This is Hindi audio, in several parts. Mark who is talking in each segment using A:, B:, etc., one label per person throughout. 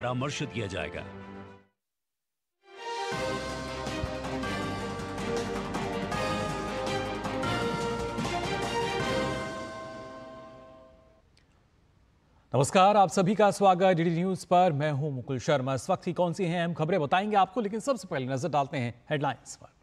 A: परामर्शित किया जाएगा नमस्कार आप सभी का स्वागत डीडी न्यूज पर मैं हूं मुकुल शर्मा इस वक्त की कौन सी हैं अहम खबरें बताएंगे आपको लेकिन सबसे पहले नजर डालते हैं हेडलाइंस पर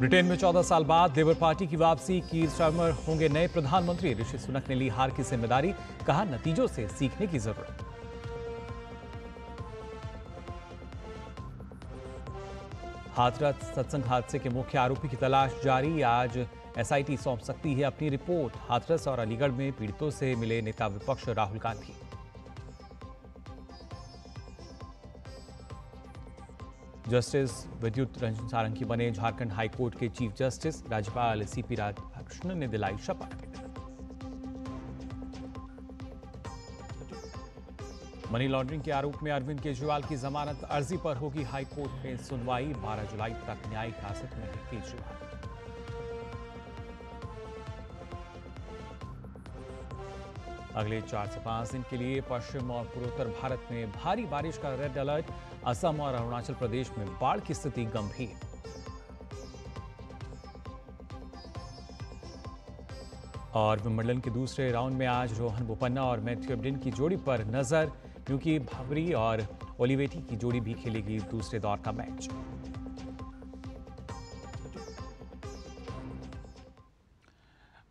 A: ब्रिटेन में 14 साल बाद लेबर पार्टी की वापसी कीर शर्मर होंगे नए प्रधानमंत्री ऋषि सुनक ने ली हार की जिम्मेदारी कहा नतीजों से सीखने की जरूरत हाथरस सत्संग हादसे के मुख्य आरोपी की तलाश जारी आज एसआईटी सौंप सकती है अपनी रिपोर्ट हाथरस और अलीगढ़ में पीड़ितों से मिले नेता विपक्ष राहुल गांधी जस्टिस विद्युत रंजन सारंगी बने झारखंड हाईकोर्ट के चीफ जस्टिस राज्यपाल सीपी राधाकृष्णन ने दिलाई शपथ मनी लॉन्ड्रिंग के आरोप में अरविंद केजरीवाल की जमानत अर्जी पर होगी हाईकोर्ट में सुनवाई 12 जुलाई तक न्यायिक हिरासत में है केजरीवाल अगले चार से पांच दिन के लिए पश्चिम और पूर्वोत्तर भारत में भारी बारिश का रेड अलर्ट असम और अरुणाचल प्रदेश में बाढ़ की स्थिति गंभीर और विंबलडन के दूसरे राउंड में आज रोहन बोपन्ना और मैथ्यू एबडिन की जोड़ी पर नजर क्योंकि भवरी और ओलिवेटी की जोड़ी भी खेलेगी दूसरे दौर का मैच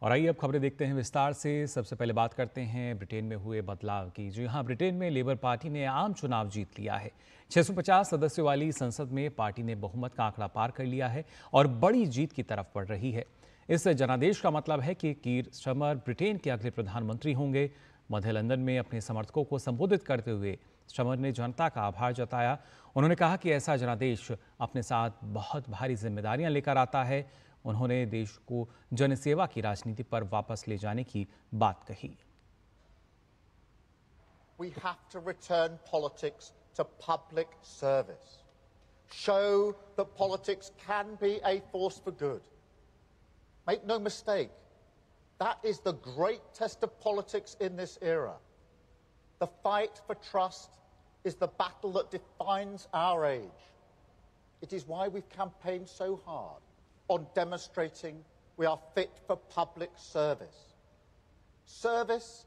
A: और आइए अब खबरें देखते हैं विस्तार से सबसे पहले बात करते हैं ब्रिटेन में हुए बदलाव की जो यहाँ ब्रिटेन में लेबर पार्टी ने आम चुनाव जीत लिया है 650 सदस्यों वाली संसद में पार्टी ने बहुमत का आंकड़ा पार कर लिया है और बड़ी जीत की तरफ बढ़ रही है इस जनादेश का मतलब है कि कीर स्टमर ब्रिटेन के अगले प्रधानमंत्री होंगे मध्य लंदन में अपने समर्थकों को संबोधित करते हुए स्टमर ने जनता का आभार जताया उन्होंने कहा कि ऐसा जनादेश अपने साथ बहुत भारी जिम्मेदारियां लेकर आता है उन्होंने देश को जनसेवा की राजनीति पर वापस ले जाने की बात कही
B: We have to return politics to public service. Show that politics can be a force for good. Make no mistake, that is the great test of politics in this era. The fight for trust is the battle that defines our age. It is why we've campaigned so hard on demonstrating we are fit for public service. Service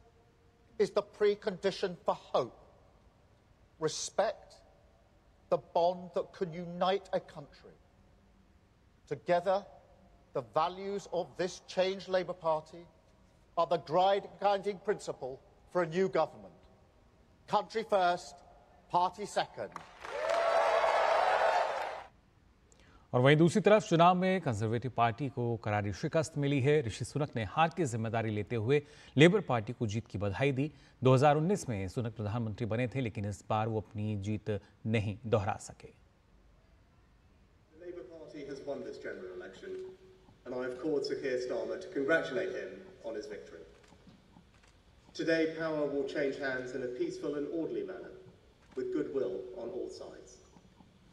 B: is the precondition for hope. Respect, the bond that can unite a country. Together, the values of this changed Labour Party are the guiding principle for a new
C: government. Country first, party second.
A: और वहीं दूसरी तरफ चुनाव में कंजर्वेटिव पार्टी को करारी शिकस्त मिली है ऋषि सुनक ने हार की जिम्मेदारी लेते हुए लेबर पार्टी को जीत की बधाई दी 2019 में सुनक प्रधानमंत्री बने थे लेकिन इस बार वो अपनी जीत नहीं दोहरा
B: सके with goodwill on all sides.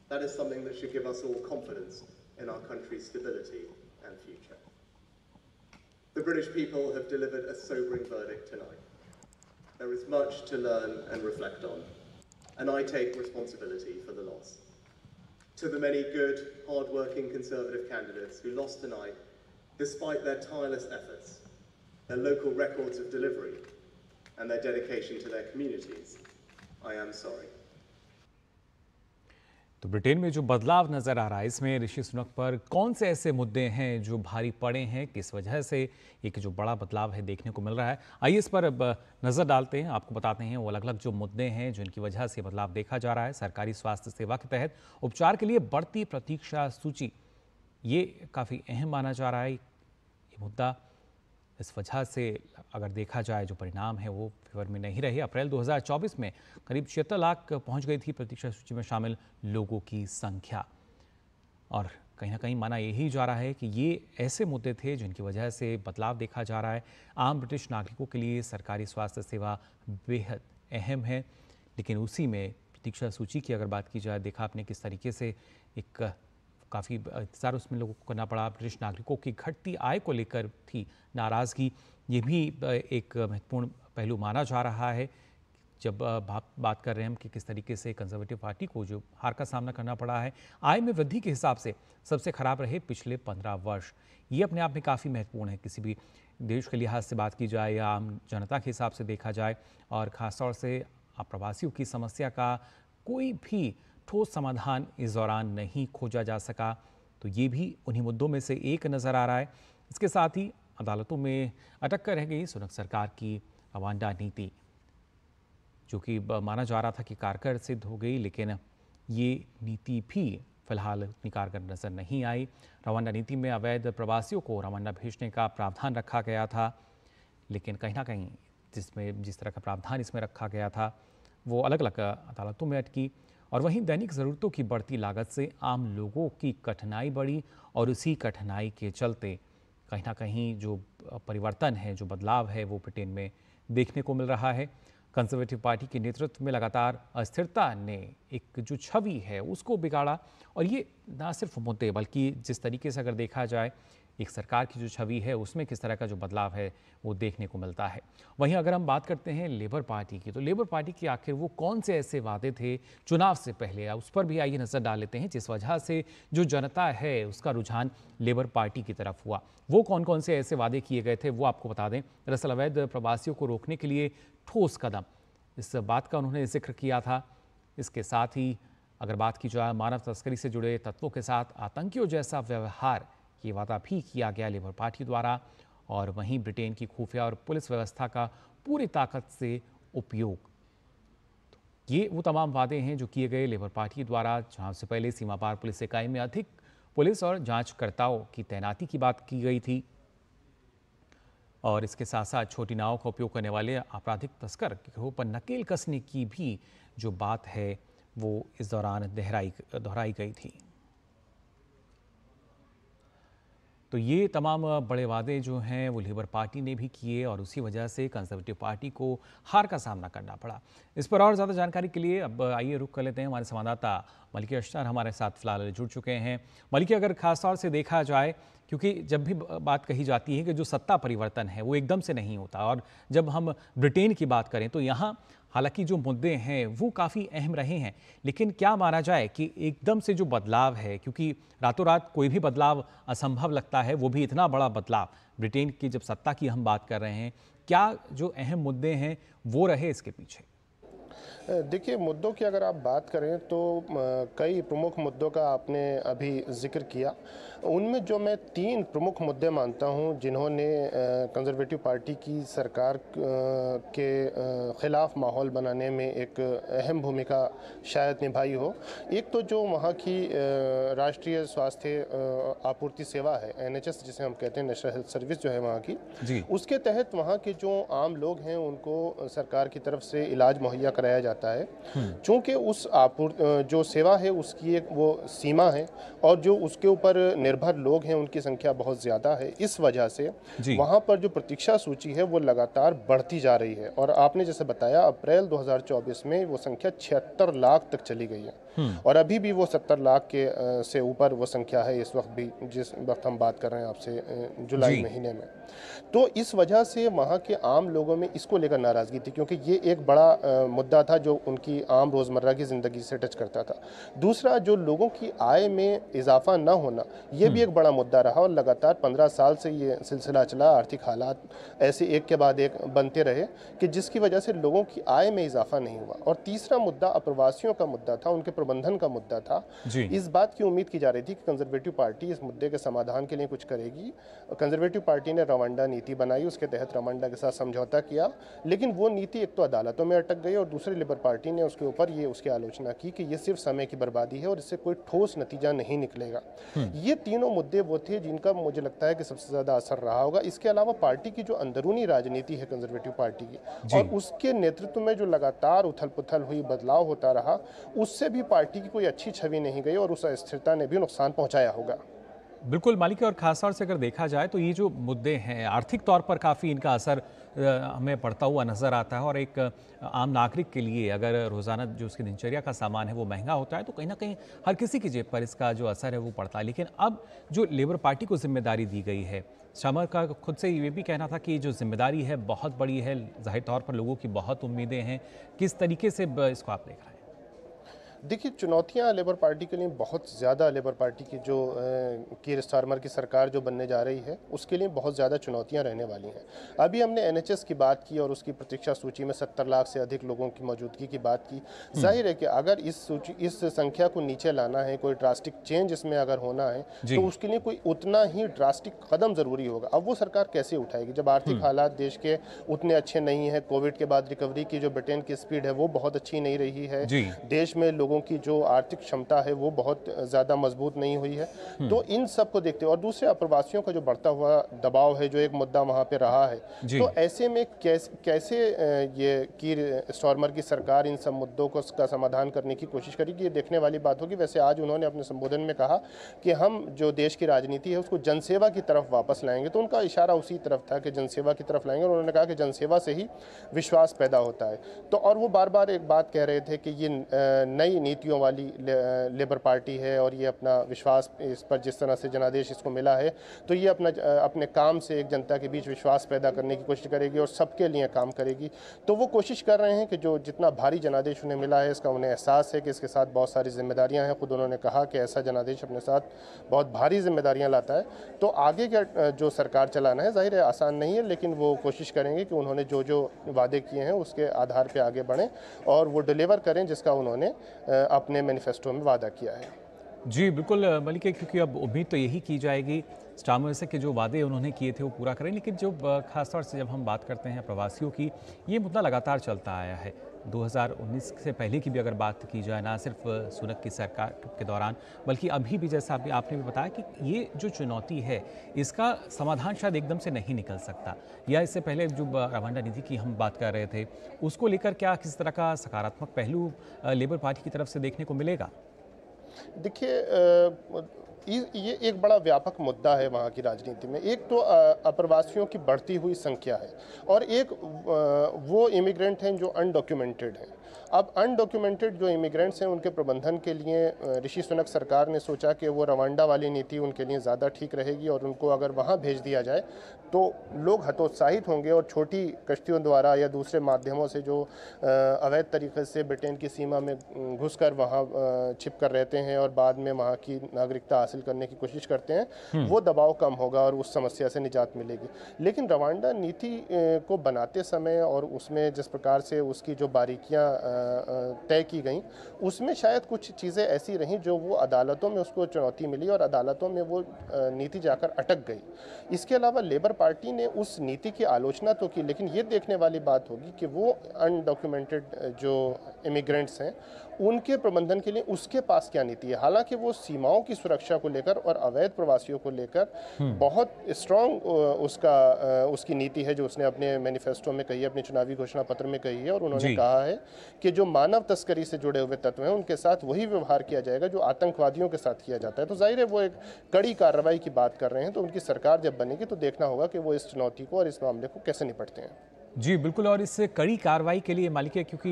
B: That is something that should give us all confidence in our country's stability and future. The British people have delivered a sobering verdict tonight. There is much to learn and reflect on, and I take responsibility for the loss. To the many good, hard-working Conservative candidates who lost tonight, despite their tireless efforts, their local records of delivery, and their dedication
D: to their communities, I am sorry.
A: तो ब्रिटेन में जो बदलाव नजर आ रहा है इसमें ऋषि सुनक पर कौन से ऐसे मुद्दे हैं जो भारी पड़े हैं किस वजह से एक जो बड़ा बदलाव है देखने को मिल रहा है आइए इस पर अब नज़र डालते हैं आपको बताते हैं वो अलग अलग जो मुद्दे हैं जिनकी वजह से बदलाव देखा जा रहा है सरकारी स्वास्थ्य सेवा के तहत उपचार के लिए बढ़ती प्रतीक्षा सूची ये काफ़ी अहम माना जा रहा है ये मुद्दा इस वजह से अगर देखा जाए जो परिणाम है वो फेवर में नहीं रहे अप्रैल 2024 में करीब छिहत्तर लाख पहुंच गई थी प्रतीक्षा सूची में शामिल लोगों की संख्या और कहीं ना कहीं माना यही जा रहा है कि ये ऐसे मुद्दे थे जिनकी वजह से बदलाव देखा जा रहा है आम ब्रिटिश नागरिकों के लिए सरकारी स्वास्थ्य सेवा बेहद अहम है लेकिन उसी में प्रतीक्षा सूची की अगर बात की जाए देखा आपने किस तरीके से एक काफ़ी इंतजार उसमें लोगों को करना पड़ा ब्रिटिश नागरिकों की घटती आय को लेकर थी नाराज़गी ये भी एक महत्वपूर्ण पहलू माना जा रहा है जब बात कर रहे हैं हम कि किस तरीके से कंजर्वेटिव पार्टी को जो हार का सामना करना पड़ा है आय में वृद्धि के हिसाब से सबसे खराब रहे पिछले पंद्रह वर्ष ये अपने आप में काफ़ी महत्वपूर्ण है किसी भी देश के लिहाज से बात की जाए या आम जनता के हिसाब से देखा जाए और ख़ासतौर से आप प्रवासियों की समस्या का कोई भी ठोस समाधान इस दौरान नहीं खोजा जा सका तो ये भी उन्हीं मुद्दों में से एक नज़र आ रहा है इसके साथ ही अदालतों में अटक कर रह गई सुनक सरकार की रवांडा नीति जो कि माना जा रहा था कि कारगर सिद्ध हो गई लेकिन ये नीति भी फिलहाल इतनी कारगर नजर नहीं आई रवांडा नीति में अवैध प्रवासियों को रवांडा भेजने का प्रावधान रखा गया था लेकिन कहीं ना कहीं जिसमें जिस तरह का प्रावधान इसमें रखा गया था वो अलग अलग अदालतों में अटकी और वहीं दैनिक ज़रूरतों की बढ़ती लागत से आम लोगों की कठिनाई बढ़ी और उसी कठिनाई के चलते कहीं ना कहीं जो परिवर्तन है जो बदलाव है वो ब्रिटेन में देखने को मिल रहा है कंजर्वेटिव पार्टी के नेतृत्व में लगातार अस्थिरता ने एक जो छवि है उसको बिगाड़ा और ये ना सिर्फ मुद्दे बल्कि जिस तरीके से अगर देखा जाए एक सरकार की जो छवि है उसमें किस तरह का जो बदलाव है वो देखने को मिलता है वहीं अगर हम बात करते हैं लेबर पार्टी की तो लेबर पार्टी की आखिर वो कौन से ऐसे वादे थे चुनाव से पहले उस पर भी आइए नज़र डाल लेते हैं जिस वजह से जो जनता है उसका रुझान लेबर पार्टी की तरफ हुआ वो कौन कौन से ऐसे वादे किए गए थे वो आपको बता दें दरअसल अवैध प्रवासियों को रोकने के लिए ठोस कदम इस बात का उन्होंने जिक्र किया था इसके साथ ही अगर बात की जाए मानव तस्करी से जुड़े तत्वों के साथ आतंकियों जैसा व्यवहार ये वादा भी किया गया लेबर पार्टी द्वारा और वहीं ब्रिटेन की खुफिया और पुलिस व्यवस्था का पूरी ताकत से उपयोग तो ये वो तमाम वादे हैं जो किए गए लेबर पार्टी द्वारा जहां से पहले सीमा पार पुलिस इकाई में अधिक पुलिस और जांचकर्ताओं की तैनाती की बात की गई थी और इसके साथ साथ छोटी नाव का उपयोग करने वाले आपराधिक तस्कर गिरोह पर नकेल कसने की भी जो बात है वो इस दौरान दोहराई दोहराई गई थी तो ये तमाम बड़े वादे जो हैं वो लेबर पार्टी ने भी किए और उसी वजह से कंजर्वेटिव पार्टी को हार का सामना करना पड़ा इस पर और ज़्यादा जानकारी के लिए अब आइए रुख कर लेते हैं हमारे संवाददाता मलिकी अश्तर हमारे साथ फिलहाल जुड़ चुके हैं मलिकी अगर खासतौर से देखा जाए क्योंकि जब भी बात कही जाती है कि जो सत्ता परिवर्तन है वो एकदम से नहीं होता और जब हम ब्रिटेन की बात करें तो यहाँ हालांकि जो मुद्दे हैं वो काफ़ी अहम रहे हैं लेकिन क्या माना जाए कि एकदम से जो बदलाव है क्योंकि रातों रात कोई भी बदलाव असंभव लगता है वो भी इतना बड़ा बदलाव ब्रिटेन की जब सत्ता की हम बात कर रहे हैं क्या जो अहम मुद्दे हैं वो रहे इसके पीछे
D: देखिए मुद्दों की अगर आप बात करें तो कई प्रमुख मुद्दों का आपने अभी जिक्र किया उनमें जो मैं तीन प्रमुख मुद्दे मानता हूं जिन्होंने कंजर्वेटिव पार्टी की सरकार के ख़िलाफ़ माहौल बनाने में एक अहम भूमिका शायद निभाई हो एक तो जो वहाँ की राष्ट्रीय स्वास्थ्य आपूर्ति सेवा है एनएचएस जिसे हम कहते हैं नेशनल हेल्थ सर्विस जो है वहाँ की उसके तहत वहाँ के जो आम लोग हैं उनको सरकार की तरफ से इलाज मुहैया कराया जाता है हम्म। चूँकि उस आपूर्त जो सेवा है उसकी एक वो सीमा है और जो उसके ऊपर निर्भर लोग हैं उनकी संख्या बहुत ज़्यादा है इस वजह से वहाँ पर जो प्रतीक्षा सूची है वो लगातार बढ़ती जा रही है और आपने जैसे बताया अप्रैल 2024 में वो संख्या छिहत्तर लाख तक चली गई है हम्म। और अभी भी वो सत्तर लाख के से ऊपर वो संख्या है इस वक्त भी जिस वक्त हम बात कर रहे हैं आपसे जुलाई महीने में तो इस वजह से वहाँ के आम लोगों में इसको लेकर नाराज़गी थी क्योंकि ये एक बड़ा मुद्दा था जो उनकी आम रोज़मर्रा की ज़िंदगी से टच करता था दूसरा जो लोगों की आय में इजाफा ना होना ये भी हम्म। एक बड़ा मुद्दा रहा और लगातार पंद्रह साल से ये सिलसिला चला आर्थिक हालात ऐसे एक के बाद एक बनते रहे कि जिसकी वजह से लोगों की आय में इजाफा नहीं हुआ और तीसरा मुद्दा अप्रवासियों का मुद्दा था उनके गठबंधन का मुद्दा था इस बात की उम्मीद की जा रही थी कि कंजर्वेटिव पार्टी इस मुद्दे के समाधान के लिए कुछ करेगी कंजर्वेटिव पार्टी ने रवांडा नीति बनाई उसके तहत रवांडा के साथ समझौता किया लेकिन वो नीति एक तो अदालतों में अटक गई और दूसरी लिबर पार्टी ने उसके ऊपर ये उसकी आलोचना की कि ये सिर्फ समय की बर्बादी है और इससे कोई ठोस नतीजा नहीं निकलेगा हम्म। ये तीनों मुद्दे वो थे जिनका मुझे लगता है कि सबसे ज़्यादा असर रहा होगा इसके अलावा पार्टी की जो अंदरूनी राजनीति है कंजर्वेटिव पार्टी की और उसके नेतृत्व में जो लगातार उथल पुथल हुई बदलाव होता रहा उससे भी पार्टी पार्टी की कोई अच्छी छवि नहीं गई और उस अस्थिरता ने भी नुकसान पहुंचाया होगा
A: बिल्कुल मालिक और खासतौर से अगर देखा जाए तो ये जो मुद्दे हैं आर्थिक तौर पर काफ़ी इनका असर हमें पड़ता हुआ नज़र आता है और एक आम नागरिक के लिए अगर रोज़ाना जो उसकी दिनचर्या का सामान है वो महंगा होता है तो कहीं ना कहीं हर किसी की जेब पर इसका जो असर है वो पड़ता है लेकिन अब जो लेबर पार्टी को जिम्मेदारी दी गई है समर का खुद से ये भी कहना था कि जो जिम्मेदारी है बहुत बड़ी है जाहिर तौर पर लोगों की बहुत उम्मीदें हैं किस तरीके से इसको आप देख रहे हैं
D: देखिए चुनौतियां लेबर पार्टी के लिए बहुत ज़्यादा लेबर पार्टी की जो कीर स्टारमर की सरकार जो बनने जा रही है उसके लिए बहुत ज़्यादा चुनौतियां रहने वाली हैं अभी हमने एनएचएस की बात की और उसकी प्रतीक्षा सूची में सत्तर लाख से अधिक लोगों की मौजूदगी की बात की हम्म। जाहिर है कि अगर इस सूची इस संख्या को नीचे लाना है कोई ड्रास्टिक चेंज इसमें अगर होना है तो उसके लिए कोई उतना ही ड्रास्टिक कदम ज़रूरी होगा अब वो सरकार कैसे उठाएगी जब आर्थिक हम्म। हालात देश के उतने अच्छे नहीं हैं कोविड के बाद रिकवरी की जो ब्रिटेन की स्पीड है वो बहुत अच्छी नहीं रही है देश में लोग लोगों की जो आर्थिक क्षमता है वो बहुत ज़्यादा मजबूत नहीं हुई है हम्म। तो इन सब को देखते और दूसरे अप्रवासियों का जो बढ़ता हुआ दबाव है जो एक मुद्दा वहाँ पर रहा है तो ऐसे में कैसे कैसे ये की स्टॉर्मर की सरकार इन सब मुद्दों को उसका समाधान करने की कोशिश करेगी ये देखने वाली बात होगी वैसे आज उन्होंने अपने संबोधन में कहा कि हम जो देश की राजनीति है उसको जनसेवा की तरफ वापस लाएंगे तो उनका इशारा उसी तरफ था कि जनसेवा की तरफ लाएंगे और उन्होंने कहा कि जनसेवा से ही विश्वास पैदा होता है तो और वो बार बार एक बात कह रहे थे कि ये नई की नीतियों वाली ले, लेबर पार्टी है और ये अपना विश्वास इस पर जिस तरह से जनादेश इसको मिला है तो ये अपना अपने काम से एक जनता के बीच विश्वास पैदा करने की कोशिश करेगी और सबके लिए काम करेगी तो वो कोशिश कर रहे हैं कि जो जितना भारी जनादेश उन्हें मिला है इसका उन्हें एहसास है कि इसके साथ बहुत सारी जिम्मेदारियाँ हैं खुद उन्होंने कहा कि ऐसा जनादेश अपने साथ बहुत भारी जिम्मेदारियाँ लाता है तो आगे का जो सरकार चलाना है ज़ाहिर है आसान नहीं है लेकिन वो कोशिश करेंगे कि उन्होंने जो जो वादे किए हैं उसके आधार पर आगे बढ़ें और वो डिलीवर करें जिसका उन्होंने अपने मैनिफेस्टो में वादा किया है
A: जी बिल्कुल मलिक क्योंकि अब उम्मीद तो यही की जाएगी स्टामर से कि जो वादे उन्होंने किए थे वो पूरा करें लेकिन जो खासतौर से जब हम बात करते हैं प्रवासियों की ये मुद्दा लगातार चलता आया है 2019 से पहले की भी अगर बात की जाए ना सिर्फ सुनक की सरकार के दौरान बल्कि अभी भी जैसा अभी आपने भी बताया कि ये जो चुनौती है इसका समाधान शायद एकदम से नहीं निकल सकता या इससे पहले जो रवांडा नीति की हम बात कर रहे थे उसको लेकर क्या किसी तरह का सकारात्मक पहलू लेबर पार्टी की तरफ से देखने को मिलेगा
D: देखिए ये एक बड़ा व्यापक मुद्दा है वहाँ की राजनीति में एक तो अप्रवासियों की बढ़ती हुई संख्या है और एक वो इमिग्रेंट हैं जो अनडॉक्यूमेंटेड हैं अब अनडॉक्यूमेंटेड जो इमिग्रेंट्स हैं उनके प्रबंधन के लिए ऋषि सुनक सरकार ने सोचा कि वो रवांडा वाली नीति उनके लिए ज़्यादा ठीक रहेगी और उनको अगर वहाँ भेज दिया जाए तो लोग हतोत्साहित होंगे और छोटी कश्तियों द्वारा या दूसरे माध्यमों से जो अवैध तरीके से ब्रिटेन की सीमा में घुस कर वहाँ छिप कर रहते हैं और बाद में वहाँ की नागरिकता हासिल करने की कोशिश करते हैं हम्म। वो दबाव कम होगा और उस समस्या से निजात मिलेगी लेकिन रवांडा नीति को बनाते समय और उसमें जिस प्रकार से उसकी जो बारीकियाँ तय की गई उसमें शायद कुछ चीज़ें ऐसी रहीं जो वो अदालतों में उसको चुनौती मिली और अदालतों में वो नीति जाकर अटक गई इसके अलावा लेबर पार्टी ने उस नीति की आलोचना तो की लेकिन ये देखने वाली बात होगी कि वो अनडॉक्यूमेंटेड जो इमिग्रेंट्स हैं उनके प्रबंधन के लिए उसके पास क्या नीति है हालांकि वो सीमाओं की सुरक्षा को लेकर और अवैध प्रवासियों को लेकर बहुत स्ट्रॉन्ग उसका उसकी नीति है जो उसने अपने मैनिफेस्टो में कही है अपने चुनावी घोषणा पत्र में कही है और उन्होंने कहा है कि जो मानव तस्करी से जुड़े हुए तत्व हैं उनके साथ वही व्यवहार किया जाएगा जो आतंकवादियों के साथ किया जाता है तो जाहिर है वो एक कड़ी कार्रवाई की बात कर रहे हैं तो उनकी सरकार जब बनेगी तो देखना होगा कि वो इस चुनौती को और इस मामले को कैसे निपटते हैं
A: जी बिल्कुल और इस कड़ी कार्रवाई के लिए मालिक है क्योंकि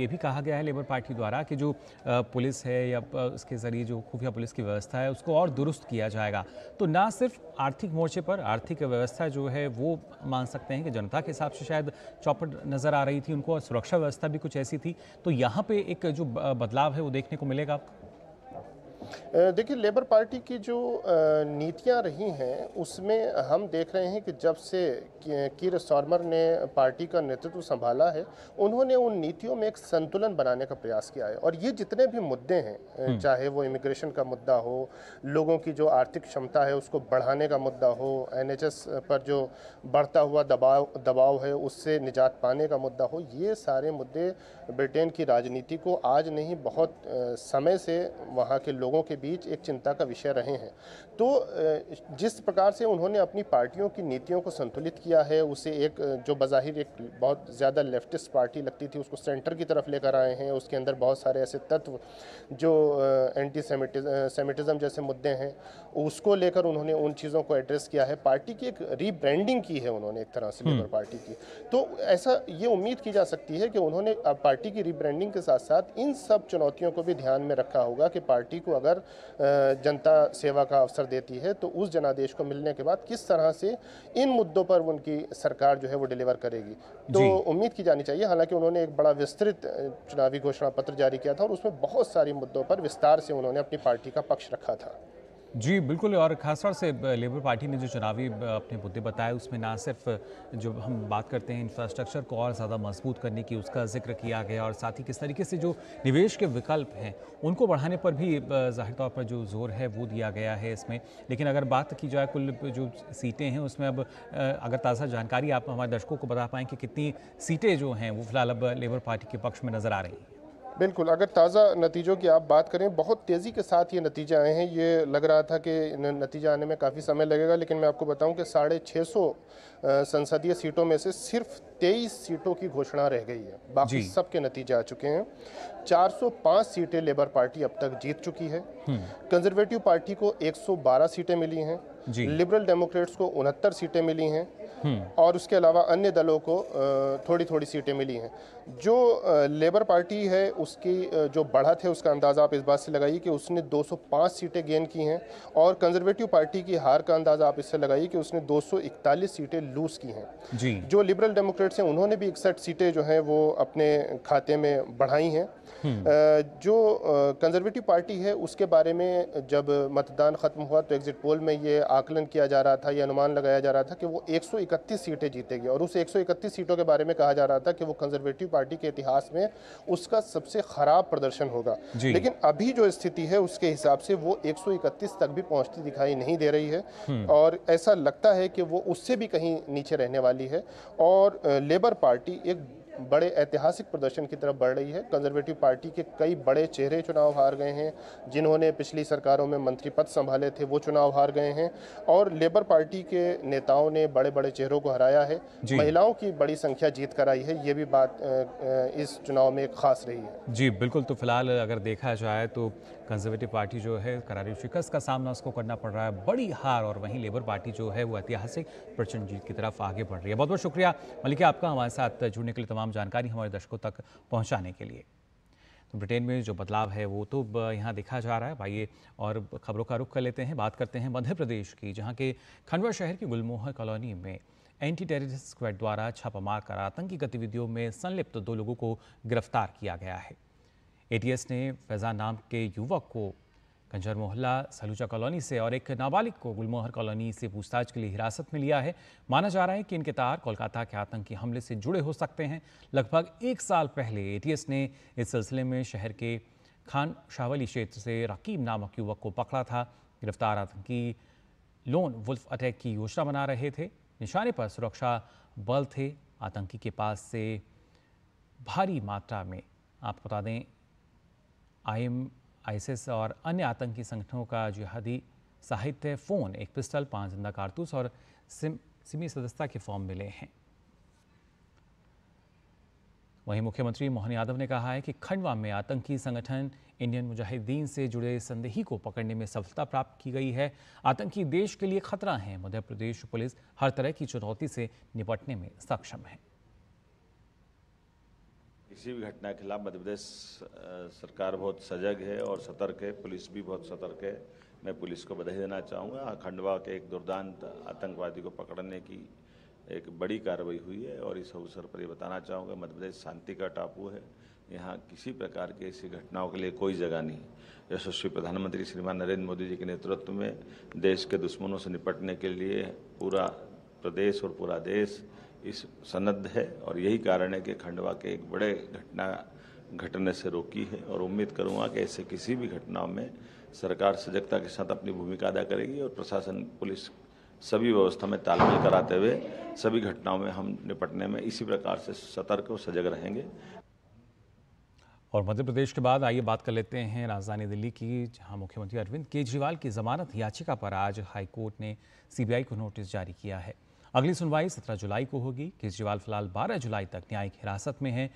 A: ये भी कहा गया है लेबर पार्टी द्वारा कि जो पुलिस है या उसके ज़रिए जो खुफिया पुलिस की व्यवस्था है उसको और दुरुस्त किया जाएगा तो ना सिर्फ आर्थिक मोर्चे पर आर्थिक व्यवस्था जो है वो मान सकते हैं कि जनता के हिसाब से शायद चौपट नज़र आ रही थी उनको और सुरक्षा व्यवस्था भी कुछ ऐसी थी तो यहाँ पर एक जो बदलाव है वो देखने को मिलेगा आपको
D: देखिए लेबर पार्टी की जो नीतियां रही हैं उसमें हम देख रहे हैं कि जब से कीर सॉर्मर ने पार्टी का नेतृत्व संभाला है उन्होंने उन नीतियों में एक संतुलन बनाने का प्रयास किया है और ये जितने भी मुद्दे हैं हम्म। चाहे वो इमिग्रेशन का मुद्दा हो लोगों की जो आर्थिक क्षमता है उसको बढ़ाने का मुद्दा हो एन पर जो बढ़ता हुआ दबाव दबाव है उससे निजात पाने का मुद्दा हो ये सारे मुद्दे ब्रिटेन की राजनीति को आज नहीं बहुत समय से वहाँ के लोग लोगों के बीच एक चिंता का विषय रहे हैं तो जिस प्रकार से उन्होंने अपनी पार्टियों की नीतियों को संतुलित किया है उसे एक जो बाहिर एक बहुत ज़्यादा लेफ्टिस्ट पार्टी लगती थी उसको सेंटर की तरफ लेकर आए हैं उसके अंदर बहुत सारे ऐसे तत्व जो एंटी सेमिटिज़म जैसे मुद्दे हैं उसको लेकर उन्होंने उन चीज़ों को एड्रेस किया है पार्टी की एक रीब्रैंडिंग की है उन्होंने एक तरह से लेबर हम्म। पार्टी की तो ऐसा ये उम्मीद की जा सकती है कि उन्होंने पार्टी की रीब्रैंडिंग के साथ साथ इन सब चुनौतियों को भी ध्यान में रखा होगा कि पार्टी को अगर जनता सेवा का अवसर देती है तो उस जनादेश को मिलने के बाद किस तरह से इन मुद्दों पर उनकी सरकार जो है वो डिलीवर करेगी तो उम्मीद की जानी चाहिए हालांकि उन्होंने एक बड़ा विस्तृत चुनावी घोषणा पत्र जारी किया था और उसमें बहुत सारे मुद्दों पर विस्तार से उन्होंने अपनी पार्टी का पक्ष रखा था
A: जी बिल्कुल और खासतौर से लेबर पार्टी ने जो चुनावी अपने मुद्दे बताए उसमें ना सिर्फ जो हम बात करते हैं इंफ्रास्ट्रक्चर को और ज़्यादा मजबूत करने की उसका जिक्र किया गया और साथ ही किस तरीके से जो निवेश के विकल्प हैं उनको बढ़ाने पर भी जाहिर तौर पर जो जोर है वो दिया गया है इसमें लेकिन अगर बात की जाए कुल जो सीटें हैं उसमें अब अगर ताज़ा जानकारी आप हमारे दर्शकों को बता पाएँ कि कितनी सीटें जो हैं वो फिलहाल अब लेबर पार्टी के पक्ष में नज़र आ रही हैं
D: बिल्कुल अगर ताज़ा नतीजों की आप बात करें बहुत तेज़ी के साथ ये नतीजे आए हैं ये लग रहा था कि नतीजा आने में काफ़ी समय लगेगा लेकिन मैं आपको बताऊं कि साढ़े छः सौ संसदीय सीटों में से सिर्फ तेईस सीटों की घोषणा रह गई है बाकी सब के नतीजे आ चुके हैं 405 सीटें लेबर पार्टी अब तक जीत चुकी है हम्म। कंजर्वेटिव पार्टी को 112 सीटें मिली हैं लिबरल डेमोक्रेट्स को उनहत्तर सीटें मिली हैं हम्म। और उसके अलावा अन्य दलों को थोड़ी थोड़ी सीटें मिली हैं जो लेबर पार्टी है उसकी जो बढ़त है उसका अंदाज़ा आप इस बात से लगाइए कि उसने 205 सीटें गेन की हैं और कंजर्वेटिव पार्टी की हार का अंदाज़ा आप इससे लगाइए कि उसने 241 सीटें लूज़ की हैं जी जो लिबरल डेमोक्रेट्स हैं उन्होंने भी इकसठ सीटें जो हैं वो अपने खाते में बढ़ाई हैं हम्म। जो कंजर्वेटिव पार्टी है उसके बारे में जब मतदान ख़त्म हुआ तो एग्ज़िट पोल में ये आकलन किया जा रहा था यह अनुमान लगाया जा रहा था कि वो एक सीटें जीतेगी और उस एक सीटों के बारे में कहा जा रहा था कि वो कंजर्वेटिव पार्टी के इतिहास में उसका सबसे खराब प्रदर्शन होगा लेकिन अभी जो स्थिति है उसके हिसाब से वो 131 तक भी पहुंचती दिखाई नहीं दे रही है हम्म। और ऐसा लगता है कि वो उससे भी कहीं नीचे रहने वाली है और लेबर पार्टी एक बड़े ऐतिहासिक प्रदर्शन की तरफ बढ़ रही है कंजर्वेटिव पार्टी के कई बड़े चेहरे चुनाव हार गए हैं जिन्होंने पिछली सरकारों में मंत्री पद संभाले थे वो चुनाव हार गए हैं और लेबर पार्टी के नेताओं ने बड़े बड़े चेहरों को हराया है महिलाओं की बड़ी संख्या जीत कर आई है ये भी बात इस चुनाव में खास रही है
A: जी बिल्कुल तो फिलहाल अगर देखा जाए तो कंजर्वेटिव पार्टी जो है करारी शिकस्त का सामना उसको करना पड़ रहा है बड़ी हार और वहीं लेबर पार्टी जो है वो ऐतिहासिक प्रचंड जीत की तरफ आगे बढ़ रही है बहुत बहुत शुक्रिया मलिका आपका हमारे साथ जुड़ने के लिए तमाम जानकारी हमारे दर्शकों तक पहुँचाने के लिए तो ब्रिटेन में जो बदलाव है वो तो यहाँ देखा जा रहा है आइए और खबरों का रुख कर लेते हैं बात करते हैं मध्य प्रदेश की जहाँ के खंडवा शहर की गुलमोहर कॉलोनी में एंटी टेररिस्ट स्क्वाड द्वारा छापामार कर आतंकी गतिविधियों में संलिप्त दो लोगों को गिरफ्तार किया गया है एटीएस ने फैजान नाम के युवक को कंजर मोहल्ला सलूचा कॉलोनी से और एक नाबालिग को गुलमोहर कॉलोनी से पूछताछ के लिए हिरासत में लिया है माना जा रहा है कि इनके तार कोलकाता के आतंकी हमले से जुड़े हो सकते हैं लगभग एक साल पहले एटीएस ने इस सिलसिले में शहर के खान शावली क्षेत्र से रकीब नामक युवक को पकड़ा था गिरफ्तार आतंकी लोन वुल्फ अटैक की योजना बना रहे थे निशाने पर सुरक्षा बल थे आतंकी के पास से भारी मात्रा में आपको बता दें आईएम आईसिस और अन्य आतंकी संगठनों का जिहादी साहित्य फ़ोन एक पिस्टल पांच जिंदा कारतूस और सिम सिमी सदस्यता के फॉर्म मिले हैं वहीं मुख्यमंत्री मोहन यादव ने कहा है कि खंडवा में आतंकी संगठन इंडियन मुजाहिदीन से जुड़े संदेही को पकड़ने में सफलता प्राप्त की गई है आतंकी देश के लिए खतरा है मध्य प्रदेश पुलिस हर तरह की चुनौती से निपटने में सक्षम है
E: किसी भी घटना के खिलाफ मध्य प्रदेश सरकार बहुत सजग है और सतर्क है पुलिस भी बहुत सतर्क है मैं पुलिस को बधाई देना चाहूँगा खंडवा के एक दुर्दांत आतंकवादी को पकड़ने की एक बड़ी कार्रवाई हुई है और इस अवसर पर ये बताना चाहूँगा मध्य प्रदेश शांति का टापू है यहाँ किसी प्रकार की ऐसी घटनाओं के लिए कोई जगह नहीं यशस्वी प्रधानमंत्री श्रीमान नरेंद्र मोदी जी के नेतृत्व में देश के दुश्मनों से निपटने के लिए पूरा प्रदेश और पूरा देश इस सनद है और यही कारण है कि खंडवा के एक बड़े घटना घटने से रोकी है और उम्मीद करूंगा कि ऐसे किसी भी घटना में सरकार सजगता के साथ अपनी भूमिका अदा करेगी और प्रशासन पुलिस सभी व्यवस्था में तालमेल कराते हुए सभी घटनाओं में हम निपटने में इसी प्रकार से सतर्क और सजग रहेंगे
A: और मध्य प्रदेश के बाद आइए बात कर लेते हैं राजधानी दिल्ली की जहां मुख्यमंत्री अरविंद केजरीवाल की जमानत याचिका पर आज हाईकोर्ट ने सीबीआई को नोटिस जारी किया है अगली सुनवाई 17 जुलाई को होगी केजरीवाल फिलहाल 12 जुलाई तक न्यायिक हिरासत में हैं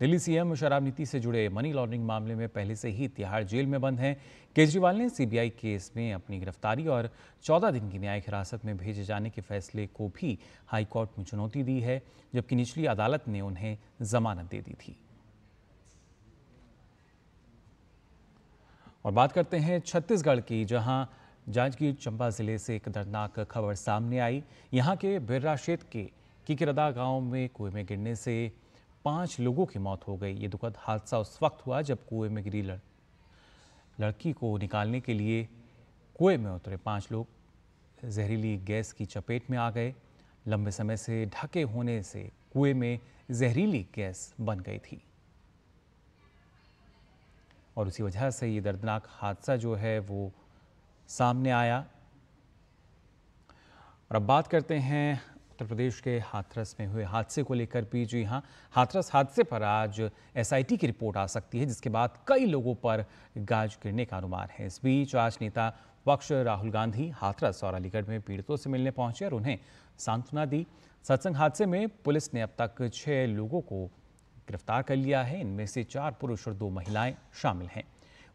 A: दिल्ली सीएम शराब नीति से जुड़े मनी लॉन्ड्रिंग मामले में पहले से ही तिहाड़ जेल में बंद हैं केजरीवाल ने सीबीआई केस में अपनी गिरफ्तारी और 14 दिन की न्यायिक हिरासत में भेजे जाने के फैसले को भी हाईकोर्ट में चुनौती दी है जबकि निचली अदालत ने उन्हें जमानत दे दी थी और बात करते हैं छत्तीसगढ़ की जहां जांजगीर चंबा जिले से एक दर्दनाक खबर सामने आई यहां के बिर्रा क्षेत्र के किकरदा गांव में कुएं में गिरने से पांच लोगों की मौत हो गई ये दुखद हादसा उस वक्त हुआ जब कुएं में गिरी लड़ लड़की को निकालने के लिए कुएं में उतरे पांच लोग जहरीली गैस की चपेट में आ गए लंबे समय से ढके होने से कुएं में जहरीली गैस बन गई थी और उसी वजह से ये दर्दनाक हादसा जो है वो सामने आया और अब बात करते हैं उत्तर प्रदेश के हाथरस में हुए हादसे को लेकर भी जी हाँ हाथरस हादसे पर आज एसआईटी की रिपोर्ट आ सकती है जिसके बाद कई लोगों पर गाज गिरने का अनुमान है इस बीच आज नेता पक्ष राहुल गांधी हाथरस और अलीगढ़ में पीड़ितों से मिलने पहुंचे और उन्हें सांत्वना दी सत्संग हादसे में पुलिस ने अब तक छह लोगों को गिरफ्तार कर लिया है इनमें से चार पुरुष और दो महिलाएं शामिल हैं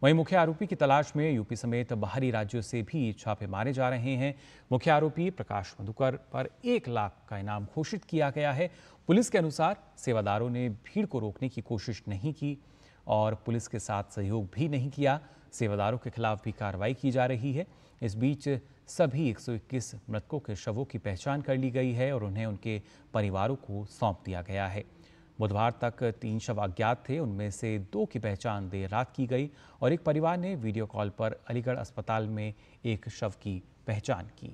A: वहीं मुख्य आरोपी की तलाश में यूपी समेत बाहरी राज्यों से भी छापे मारे जा रहे हैं मुख्य आरोपी प्रकाश मधुकर पर एक लाख का इनाम घोषित किया गया है पुलिस के अनुसार सेवादारों ने भीड़ को रोकने की कोशिश नहीं की और पुलिस के साथ सहयोग भी नहीं किया सेवादारों के खिलाफ भी कार्रवाई की जा रही है इस बीच सभी 121 मृतकों के शवों की पहचान कर ली गई है और उन्हें उनके परिवारों को सौंप दिया गया है बुधवार तक तीन शव अज्ञात थे उनमें से दो की पहचान देर रात की गई और एक परिवार ने वीडियो कॉल पर अलीगढ़ अस्पताल में एक शव की पहचान की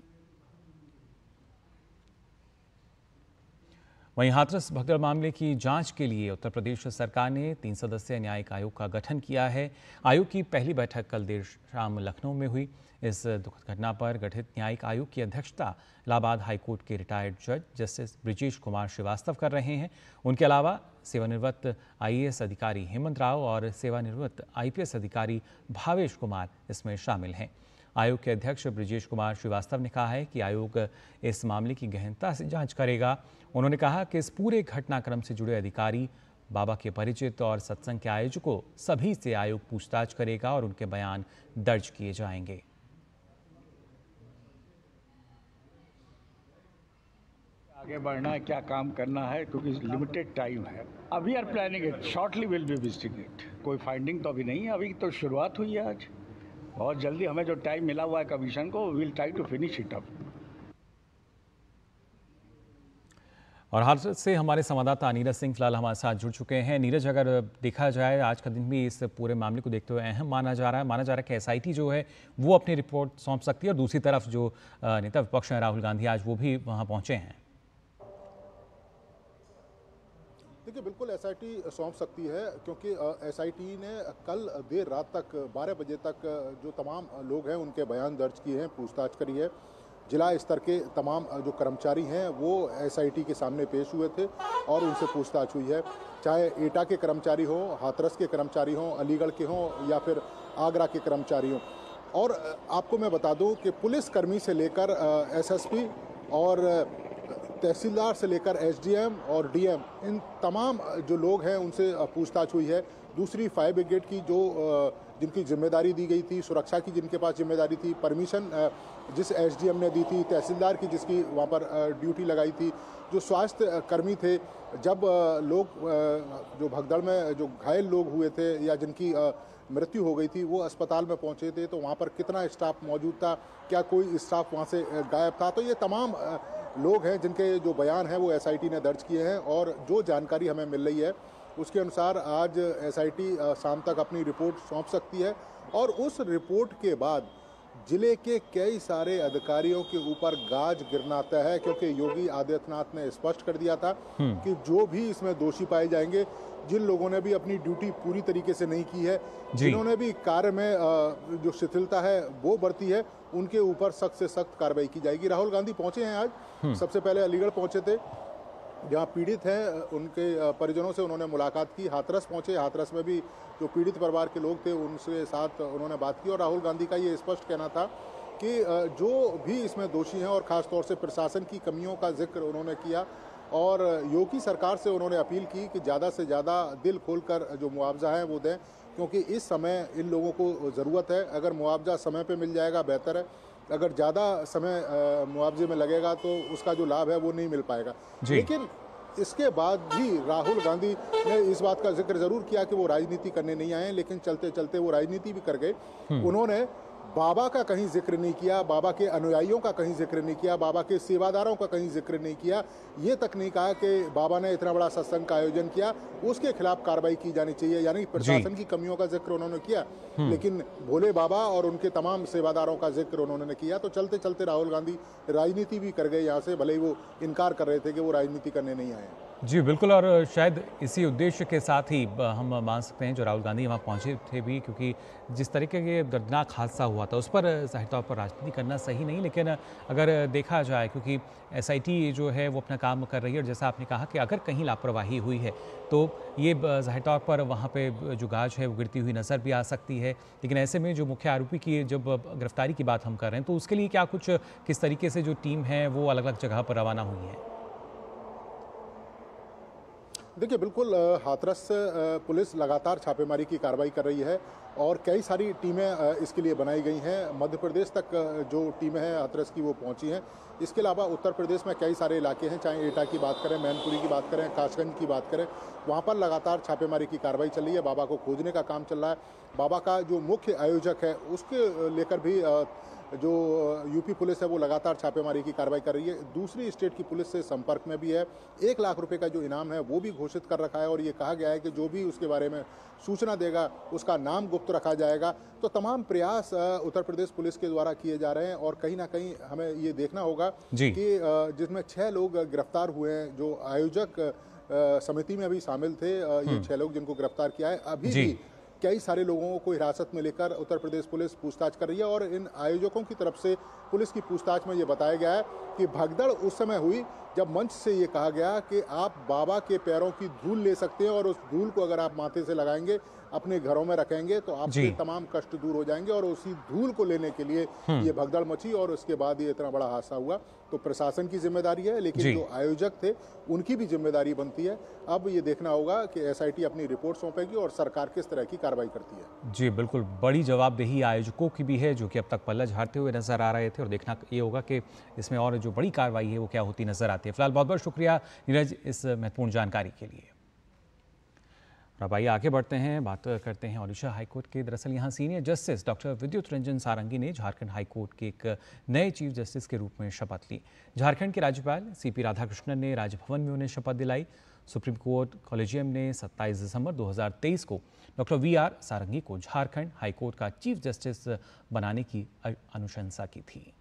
A: वहीं हाथरस भगदड़ मामले की जांच के लिए उत्तर प्रदेश सरकार ने तीन सदस्यीय न्यायिक आयोग का गठन किया है आयोग की पहली बैठक कल देर शाम लखनऊ में हुई इस दुखद घटना पर गठित न्यायिक आयोग की अध्यक्षता इलाहाबाद हाईकोर्ट के रिटायर्ड जज जस्टिस ब्रिजेश कुमार श्रीवास्तव कर रहे हैं उनके अलावा सेवानिवृत्त आई अधिकारी हेमंत राव और सेवानिवृत्त आई अधिकारी भावेश कुमार इसमें शामिल हैं आयोग के अध्यक्ष ब्रिजेश कुमार श्रीवास्तव ने कहा है कि आयोग इस मामले की गहनता से जांच करेगा उन्होंने कहा कि इस पूरे घटनाक्रम से जुड़े अधिकारी बाबा के परिचित और सत्संग के आयोजकों सभी से आयोग पूछताछ करेगा और उनके बयान दर्ज किए जाएंगे
E: आगे बढ़ना है क्या काम करना है क्योंकि लिमिटेड टाइम है अभी are planning it shortly will be visiting it कोई फाइंडिंग तो अभी नहीं है अभी तो शुरुआत हुई है आज बहुत जल्दी हमें जो टाइम मिला हुआ है कमीशन को will try to finish it up
A: और हाल से हमारे संवाददाता नीरज सिंह फिलहाल हमारे साथ जुड़ चुके हैं नीरज अगर देखा जाए आज का दिन भी इस पूरे मामले को देखते हुए अहम माना जा रहा है माना जा रहा है कि एसआईटी जो है वो अपनी रिपोर्ट सौंप सकती है और दूसरी तरफ जो नेता विपक्ष हैं राहुल गांधी आज वो भी वहाँ पहुँचे हैं
B: देखिए बिल्कुल एस सौंप सकती है क्योंकि एस ने कल देर रात तक 12 बजे तक जो तमाम लोग हैं उनके बयान दर्ज किए हैं पूछताछ करी है जिला स्तर के तमाम जो कर्मचारी हैं वो एस के सामने पेश हुए थे और उनसे पूछताछ हुई है चाहे एटा के कर्मचारी हों हाथरस के कर्मचारी हों अलीगढ़ के हों या फिर आगरा के कर्मचारी हों और आपको मैं बता दूँ कि पुलिसकर्मी से लेकर पी और तहसीलदार से लेकर एसडीएम और डीएम इन तमाम जो लोग हैं उनसे पूछताछ हुई है दूसरी फायर ब्रिगेड की जो जिनकी जिम्मेदारी दी गई थी सुरक्षा की जिनके पास जिम्मेदारी थी परमिशन जिस एसडीएम ने दी थी तहसीलदार की जिसकी वहाँ पर ड्यूटी लगाई थी जो स्वास्थ्य कर्मी थे जब लोग जो भगदड़ में जो घायल लोग हुए थे या जिनकी मृत्यु हो गई थी वो अस्पताल में पहुँचे थे तो वहाँ पर कितना स्टाफ मौजूद था क्या कोई स्टाफ वहाँ से गायब था तो ये तमाम लोग हैं जिनके जो बयान हैं वो एसआईटी ने दर्ज किए हैं और जो जानकारी हमें मिल रही है उसके अनुसार आज एसआईटी शाम तक अपनी रिपोर्ट सौंप सकती है और उस रिपोर्ट के बाद जिले के कई सारे अधिकारियों के ऊपर गाज गिरना तय है क्योंकि योगी आदित्यनाथ ने स्पष्ट कर दिया था हम्म। कि जो भी इसमें दोषी पाए जाएंगे जिन लोगों ने भी अपनी ड्यूटी पूरी तरीके से नहीं की है जिन्होंने भी कार्य में जो शिथिलता है वो बरती है उनके ऊपर सख्त से सख्त कार्रवाई की जाएगी राहुल गांधी पहुंचे हैं आज हम्म। सबसे पहले अलीगढ़ पहुंचे थे जहाँ पीड़ित हैं उनके परिजनों से उन्होंने मुलाकात की हाथरस पहुंचे हाथरस में भी जो पीड़ित परिवार के लोग थे उनके साथ उन्होंने बात की और राहुल गांधी का ये स्पष्ट कहना था कि जो भी इसमें दोषी हैं और ख़ासतौर से प्रशासन की कमियों का जिक्र उन्होंने किया और योगी सरकार से उन्होंने अपील की कि ज़्यादा से ज़्यादा दिल खोलकर जो मुआवजा है वो दें क्योंकि इस समय इन लोगों को ज़रूरत है अगर मुआवजा समय पे मिल जाएगा बेहतर है अगर ज़्यादा समय मुआवजे में लगेगा तो उसका जो लाभ है वो नहीं मिल पाएगा लेकिन इसके बाद भी राहुल गांधी ने इस बात का जिक्र जरूर किया कि वो राजनीति करने नहीं आए लेकिन चलते चलते वो राजनीति भी कर गए हम्म। उन्होंने बाबा का कहीं जिक्र नहीं किया बाबा के अनुयायियों का कहीं जिक्र नहीं किया बाबा के सेवादारों का कहीं जिक्र नहीं किया ये तक नहीं कहा कि बाबा ने इतना बड़ा सत्संग का आयोजन किया उसके खिलाफ कार्रवाई की जानी चाहिए यानी प्रशासन की कमियों का जिक्र उन्होंने किया हम्म। लेकिन भोले बाबा और उनके तमाम सेवादारों का जिक्र उन्होंने किया तो चलते चलते राहुल गांधी राजनीति भी कर गए यहाँ से भले ही वो इनकार कर रहे थे कि वो राजनीति करने नहीं आए
A: जी बिल्कुल और शायद इसी उद्देश्य के साथ ही हम मान सकते हैं जो राहुल गांधी वहाँ पहुँचे थे भी क्योंकि जिस तरीके के दर्दनाक हादसा हुआ था उस पर जाहिर तौर पर राजनीति करना सही नहीं लेकिन अगर देखा जाए क्योंकि एस जो है वो अपना काम कर रही है और जैसा आपने कहा कि अगर कहीं लापरवाही हुई है तो ये जाहिर तौर पर वहाँ पर जो गाज है वो गिरती हुई नज़र भी आ सकती है लेकिन ऐसे में जो मुख्य आरोपी की जब गिरफ्तारी की बात हम कर रहे हैं तो उसके लिए क्या कुछ किस तरीके से जो टीम है वो अलग अलग जगह पर रवाना हुई है
B: देखिए बिल्कुल हाथरस पुलिस लगातार छापेमारी की कार्रवाई कर रही है और कई सारी टीमें इसके लिए बनाई गई हैं मध्य प्रदेश तक जो टीमें हैं हाथरस की वो पहुंची हैं इसके अलावा उत्तर प्रदेश में कई सारे इलाके हैं चाहे एटा की बात करें मैनपुरी की बात करें काशगंज की बात करें वहाँ पर लगातार छापेमारी की कार्रवाई चल रही है बाबा को खोजने का काम चल रहा है बाबा का जो मुख्य आयोजक है उसके लेकर भी जो यूपी पुलिस है वो लगातार छापेमारी की कार्रवाई कर रही है दूसरी स्टेट की पुलिस से संपर्क में भी है एक लाख रुपए का जो इनाम है वो भी घोषित कर रखा है और ये कहा गया है कि जो भी उसके बारे में सूचना देगा उसका नाम गुप्त मुक्त रखा जाएगा तो तमाम प्रयास उत्तर प्रदेश पुलिस के द्वारा किए जा रहे हैं और कहीं ना कहीं हमें ये देखना होगा कि जिसमें छः लोग गिरफ्तार हुए हैं जो आयोजक समिति में अभी शामिल थे ये हम्म। छः लोग जिनको गिरफ्तार किया है अभी भी कई सारे लोगों को हिरासत में लेकर उत्तर प्रदेश पुलिस पूछताछ कर रही है और इन आयोजकों की तरफ से पुलिस की पूछताछ में ये बताया गया है कि भगदड़ उस समय हुई जब मंच से ये कहा गया कि आप बाबा के पैरों की धूल ले सकते हैं और उस धूल को अगर आप माथे से लगाएंगे अपने घरों में रखेंगे तो आपके तमाम कष्ट दूर हो जाएंगे और उसी धूल को लेने के लिए हम्म। ये भगदड़ मची और उसके बाद ये इतना बड़ा हादसा हुआ तो प्रशासन की जिम्मेदारी है लेकिन जो आयोजक थे उनकी भी जिम्मेदारी बनती है अब ये देखना होगा कि एस अपनी रिपोर्ट सौंपेगी और सरकार किस तरह की कार्रवाई करती
A: है जी बिल्कुल बड़ी जवाबदेही आयोजकों की भी है जो कि अब तक पल्ला झाड़ते हुए नजर आ रहे थे और देखना ये होगा कि इसमें और जो बड़ी कार्रवाई है वो क्या होती नजर आती है फिलहाल बहुत बहुत शुक्रिया नीरज इस महत्वपूर्ण जानकारी के लिए और अब आइए आगे बढ़ते हैं बात करते हैं ओडिशा हाईकोर्ट के दरअसल यहाँ सीनियर जस्टिस डॉक्टर विद्युत रंजन सारंगी ने झारखंड हाईकोर्ट के एक नए चीफ जस्टिस के रूप में शपथ ली झारखंड के राज्यपाल सीपी राधाकृष्णन ने राजभवन में उन्हें शपथ दिलाई सुप्रीम कोर्ट कॉलेजियम ने 27 दिसंबर 2023 को डॉक्टर वी आर सारंगी को झारखंड हाईकोर्ट का चीफ जस्टिस बनाने की अनुशंसा की थी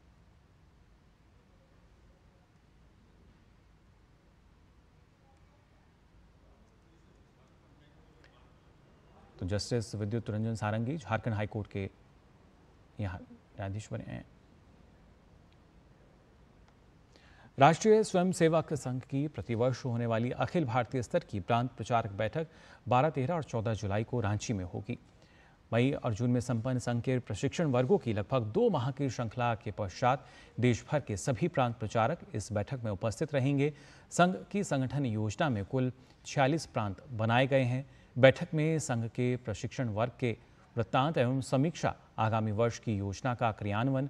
A: तो जस्टिस विद्युत रंजन सारंगी झारखंड हाईकोर्ट के यहाँ न्यायाधीश बने हैं राष्ट्रीय स्वयंसेवक संघ की प्रतिवर्ष होने वाली अखिल भारतीय स्तर की प्रांत प्रचारक बैठक 12, 13 और 14 जुलाई को रांची में होगी मई और जून में संपन्न संघ के प्रशिक्षण वर्गों की लगभग दो माह की श्रृंखला के पश्चात देश भर के सभी प्रांत प्रचारक इस बैठक में उपस्थित रहेंगे संघ की संगठन योजना में कुल छियालीस प्रांत बनाए गए हैं बैठक में संघ के प्रशिक्षण वर्ग के वृत्तांत एवं समीक्षा आगामी वर्ष की योजना का क्रियान्वयन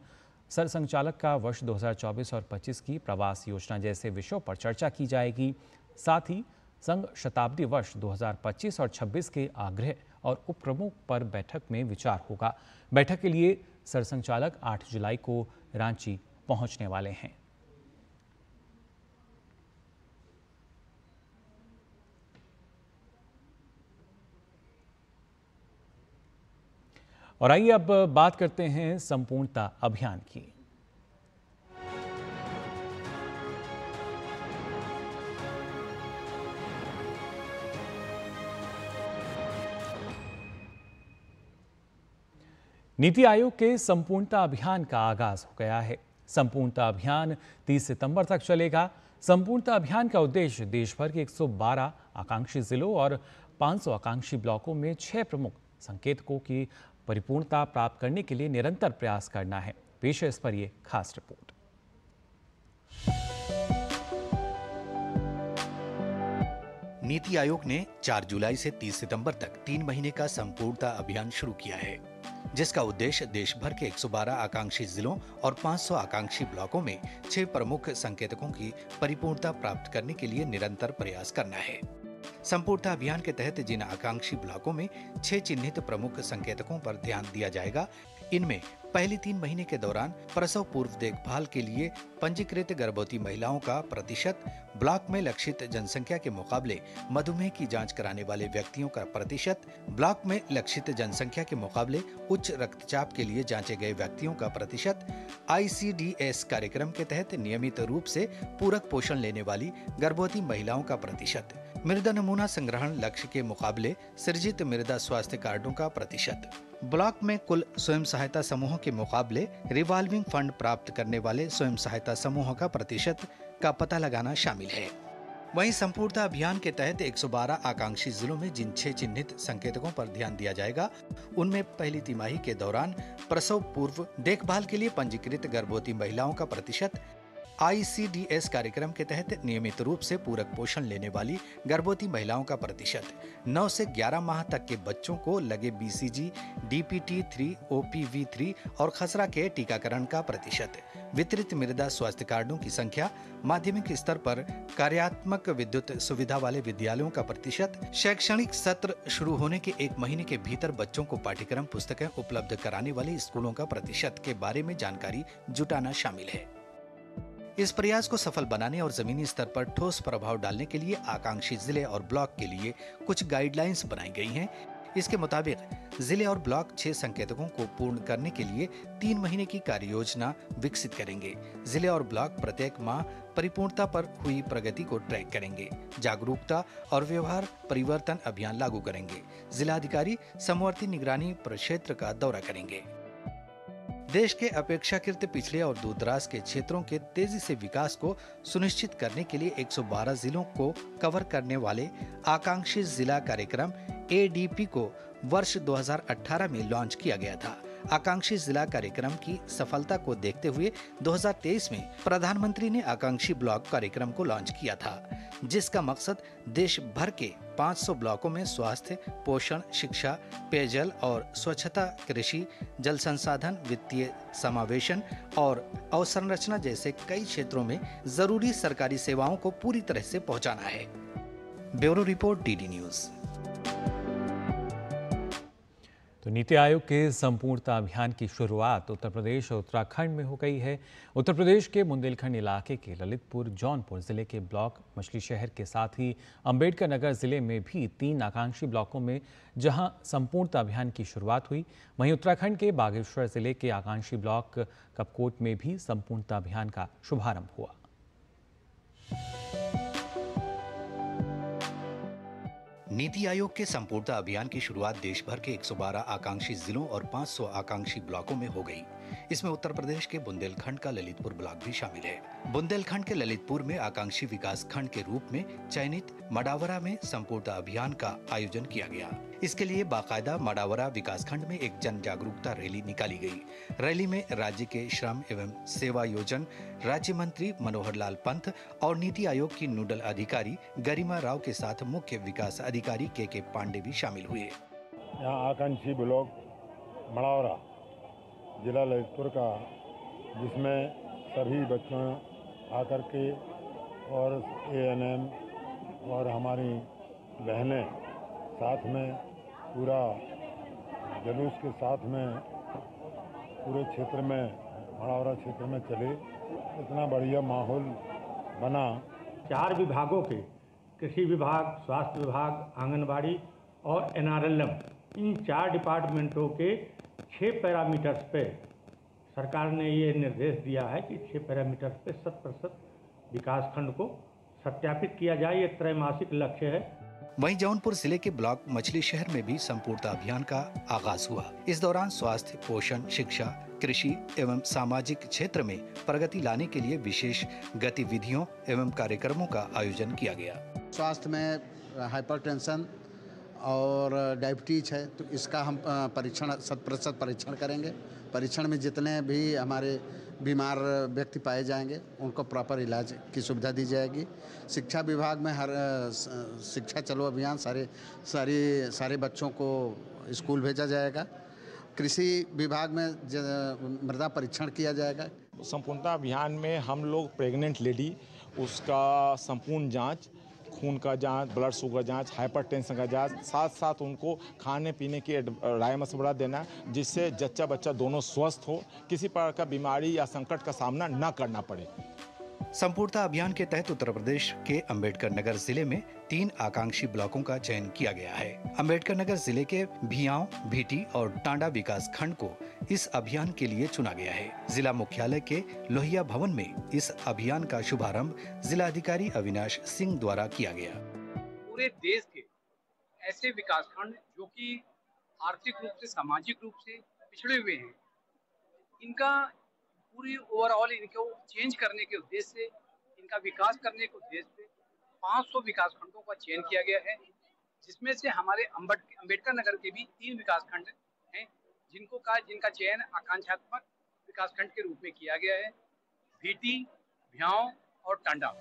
A: सरसंचालक का वर्ष 2024 और 25 की प्रवास योजना जैसे विषयों पर चर्चा की जाएगी साथ ही संघ शताब्दी वर्ष 2025 और 26 के आग्रह और उपक्रमों पर बैठक में विचार होगा बैठक के लिए सरसंचालक 8 जुलाई को रांची पहुंचने वाले हैं और आइए अब बात करते हैं संपूर्णता अभियान की नीति आयोग के संपूर्णता अभियान का आगाज हो गया है संपूर्णता अभियान 30 सितंबर तक चलेगा संपूर्णता अभियान का उद्देश्य देशभर के 112 आकांक्षी जिलों और 500 आकांक्षी ब्लॉकों में छह प्रमुख संकेतकों की परिपूर्णता प्राप्त करने के लिए निरंतर प्रयास करना है पेश है इस पर यह खास रिपोर्ट
C: नीति आयोग ने 4 जुलाई से 30 सितंबर तक तीन महीने का संपूर्णता अभियान शुरू किया है जिसका उद्देश्य देश भर के 112 आकांक्षी जिलों और 500 आकांक्षी ब्लॉकों में छह प्रमुख संकेतकों की परिपूर्णता प्राप्त करने के लिए निरंतर प्रयास करना है संपूर्णता अभियान के तहत जिन आकांक्षी ब्लॉकों में छह चिन्हित प्रमुख संकेतकों पर ध्यान दिया जाएगा इनमें पहले तीन महीने के दौरान प्रसव पूर्व देखभाल के लिए पंजीकृत गर्भवती महिलाओं का प्रतिशत ब्लॉक में लक्षित जनसंख्या के मुकाबले मधुमेह की जांच कराने वाले व्यक्तियों का प्रतिशत ब्लॉक में लक्षित जनसंख्या के मुकाबले उच्च रक्तचाप के लिए जांचे गए व्यक्तियों का प्रतिशत आईसीडीएस कार्यक्रम के तहत नियमित रूप से पूरक पोषण लेने वाली गर्भवती महिलाओं का प्रतिशत मृदा नमूना संग्रहण लक्ष्य के मुकाबले सृजित मृदा स्वास्थ्य कार्डो का प्रतिशत ब्लॉक में कुल स्वयं सहायता समूहों के मुकाबले रिवॉल्विंग फंड प्राप्त करने वाले स्वयं सहायता समूहों का प्रतिशत का पता लगाना शामिल है वहीं संपूर्ण अभियान के तहत 112 आकांक्षी जिलों में जिन छह चिन्हित संकेतकों पर ध्यान दिया जाएगा उनमें पहली तिमाही के दौरान प्रसव पूर्व देखभाल के लिए पंजीकृत गर्भवती महिलाओं का प्रतिशत आईसीडीएस कार्यक्रम के तहत नियमित रूप से पूरक पोषण लेने वाली गर्भवती महिलाओं का प्रतिशत 9 से 11 माह तक के बच्चों को लगे BCG, DPT three OPV three और खसरा के टीकाकरण का प्रतिशत वितरित मृदा स्वास्थ्य कार्डों की संख्या माध्यमिक स्तर पर कार्यात्मक विद्युत सुविधा वाले विद्यालयों का प्रतिशत शैक्षणिक सत्र शुरू होने के एक महीने के भीतर बच्चों को पाठ्यक्रम पुस्तकें उपलब्ध कराने वाले स्कूलों का प्रतिशत के बारे में जानकारी जुटाना शामिल है इस प्रयास को सफल बनाने और जमीनी स्तर पर ठोस प्रभाव डालने के लिए आकांक्षी जिले और ब्लॉक के लिए कुछ गाइडलाइंस बनाई गई हैं इसके मुताबिक जिले और ब्लॉक छह संकेतकों को पूर्ण करने के लिए तीन महीने की कार्य योजना विकसित करेंगे जिले और ब्लॉक प्रत्येक माह परिपूर्णता पर हुई प्रगति को ट्रैक करेंगे जागरूकता और व्यवहार परिवर्तन अभियान लागू करेंगे जिलाधिकारी समवर्ती निगरानी प्रक्षेत्र का दौरा करेंगे देश के अपेक्षाकृत पिछड़े और दूरदराज के क्षेत्रों के तेजी से विकास को सुनिश्चित करने के लिए 112 जिलों को कवर करने वाले आकांक्षी जिला कार्यक्रम एडीपी को वर्ष 2018 में लॉन्च किया गया था आकांक्षी जिला कार्यक्रम की सफलता को देखते हुए 2023 में प्रधानमंत्री ने आकांक्षी ब्लॉक कार्यक्रम को लॉन्च किया था जिसका मकसद देश भर के 500 ब्लॉकों में स्वास्थ्य पोषण शिक्षा पेयजल और स्वच्छता कृषि जल संसाधन वित्तीय समावेशन और अवसंरचना जैसे कई क्षेत्रों में जरूरी सरकारी सेवाओं को पूरी तरह से पहुंचाना है ब्यूरो रिपोर्ट डीडी न्यूज़
A: तो नीति आयोग के संपूर्णता अभियान की शुरुआत उत्तर प्रदेश और उत्तराखंड में हो गई है उत्तर प्रदेश के बुंदेलखंड इलाके के ललितपुर जौनपुर जिले के ब्लॉक मछली शहर के साथ ही अंबेडकर नगर जिले में भी तीन आकांक्षी ब्लॉकों में जहां संपूर्णता अभियान की शुरुआत हुई वहीं उत्तराखंड के बागेश्वर जिले के आकांक्षी ब्लॉक कपकोट में भी संपूर्णता अभियान का शुभारंभ हुआ
C: नीति आयोग के संपूर्णता अभियान की शुरुआत देश भर के 112 आकांक्षी जिलों और 500 आकांक्षी ब्लॉकों में हो गई इसमें उत्तर प्रदेश के बुंदेलखंड का ललितपुर ब्लॉक भी शामिल है बुंदेलखंड के ललितपुर में आकांक्षी विकास खंड के रूप में चयनित मडावरा में संपूर्ण अभियान का आयोजन किया गया इसके लिए बाकायदा मडावरा विकास खंड में एक जन जागरूकता रैली निकाली गई रैली में राज्य के श्रम एवं सेवा योजन राज्य मंत्री मनोहर लाल पंत और नीति आयोग की नोडल अधिकारी गरिमा राव के साथ मुख्य विकास अधिकारी के के पांडे भी शामिल हुए
B: यहाँ आकांक्षी ब्लॉक मड़ावरा जिला ललितपुर का जिसमें सभी बच्चों आकर के और ए एन एम और हमारी बहनें साथ में पूरा जलूस के साथ में पूरे क्षेत्र में
E: भड़ावरा क्षेत्र में चले इतना बढ़िया माहौल बना चार विभागों के कृषि विभाग स्वास्थ्य विभाग आंगनबाड़ी और एन इन चार डिपार्टमेंटों के छः पैरामीटर्स पे सरकार ने ये निर्देश दिया है कि छः पैरामीटर्स पे शत प्रतिशत विकास खंड को सत्यापित किया जाए ये त्रैमासिक लक्ष्य है
C: वहीं जौनपुर जिले के ब्लॉक मछली शहर में भी संपूर्णता अभियान का आगाज हुआ इस दौरान स्वास्थ्य पोषण शिक्षा कृषि एवं सामाजिक क्षेत्र में प्रगति लाने के लिए विशेष गतिविधियों एवं कार्यक्रमों का आयोजन किया गया स्वास्थ्य में हाइपरटेंशन और डायबिटीज है तो इसका हम परीक्षण शत प्रतिशत परीक्षण करेंगे परीक्षण में जितने भी हमारे बीमार व्यक्ति पाए जाएंगे उनको प्रॉपर इलाज की सुविधा दी जाएगी शिक्षा विभाग में हर शिक्षा चलो अभियान सारे सारी सारे बच्चों को स्कूल भेजा जाएगा कृषि विभाग में मृदा
E: परीक्षण किया जाएगा संपूर्णता अभियान में हम लोग प्रेग्नेंट लेडी उसका संपूर्ण जांच खून का जांच ब्लड शुगर जांच हाइपरटेंशन का जांच साथ साथ उनको खाने पीने की राय मशवरा देना जिससे जच्चा बच्चा दोनों स्वस्थ हो किसी प्रकार का बीमारी या संकट का सामना न करना पड़े
C: संपूर्णता अभियान के तहत उत्तर प्रदेश के अंबेडकर नगर जिले में तीन आकांक्षी ब्लॉकों का चयन किया गया है अंबेडकर नगर जिले के भियाओ भीटी और टांडा विकास खंड को इस अभियान के लिए चुना गया है जिला मुख्यालय के लोहिया भवन में इस अभियान का शुभारंभ जिलाधिकारी अविनाश सिंह द्वारा किया गया पूरे देश के ऐसे विकास खंड जो की आर्थिक रूप ऐसी सामाजिक रूप ऐसी पिछड़े हुए हैं इनका पूरी ओवरऑल इनको चेंज करने के उद्देश्य से इनका विकास करने के उद्देश्य से 500 विकास खंडों का चयन किया गया है जिसमें से हमारे अम्बेडकर नगर के भी तीन विकास खंड हैं जिनको का जिनका चयन आकांक्षात्मक विकास खंड के रूप में किया गया है भीटी भ्याव और टांडा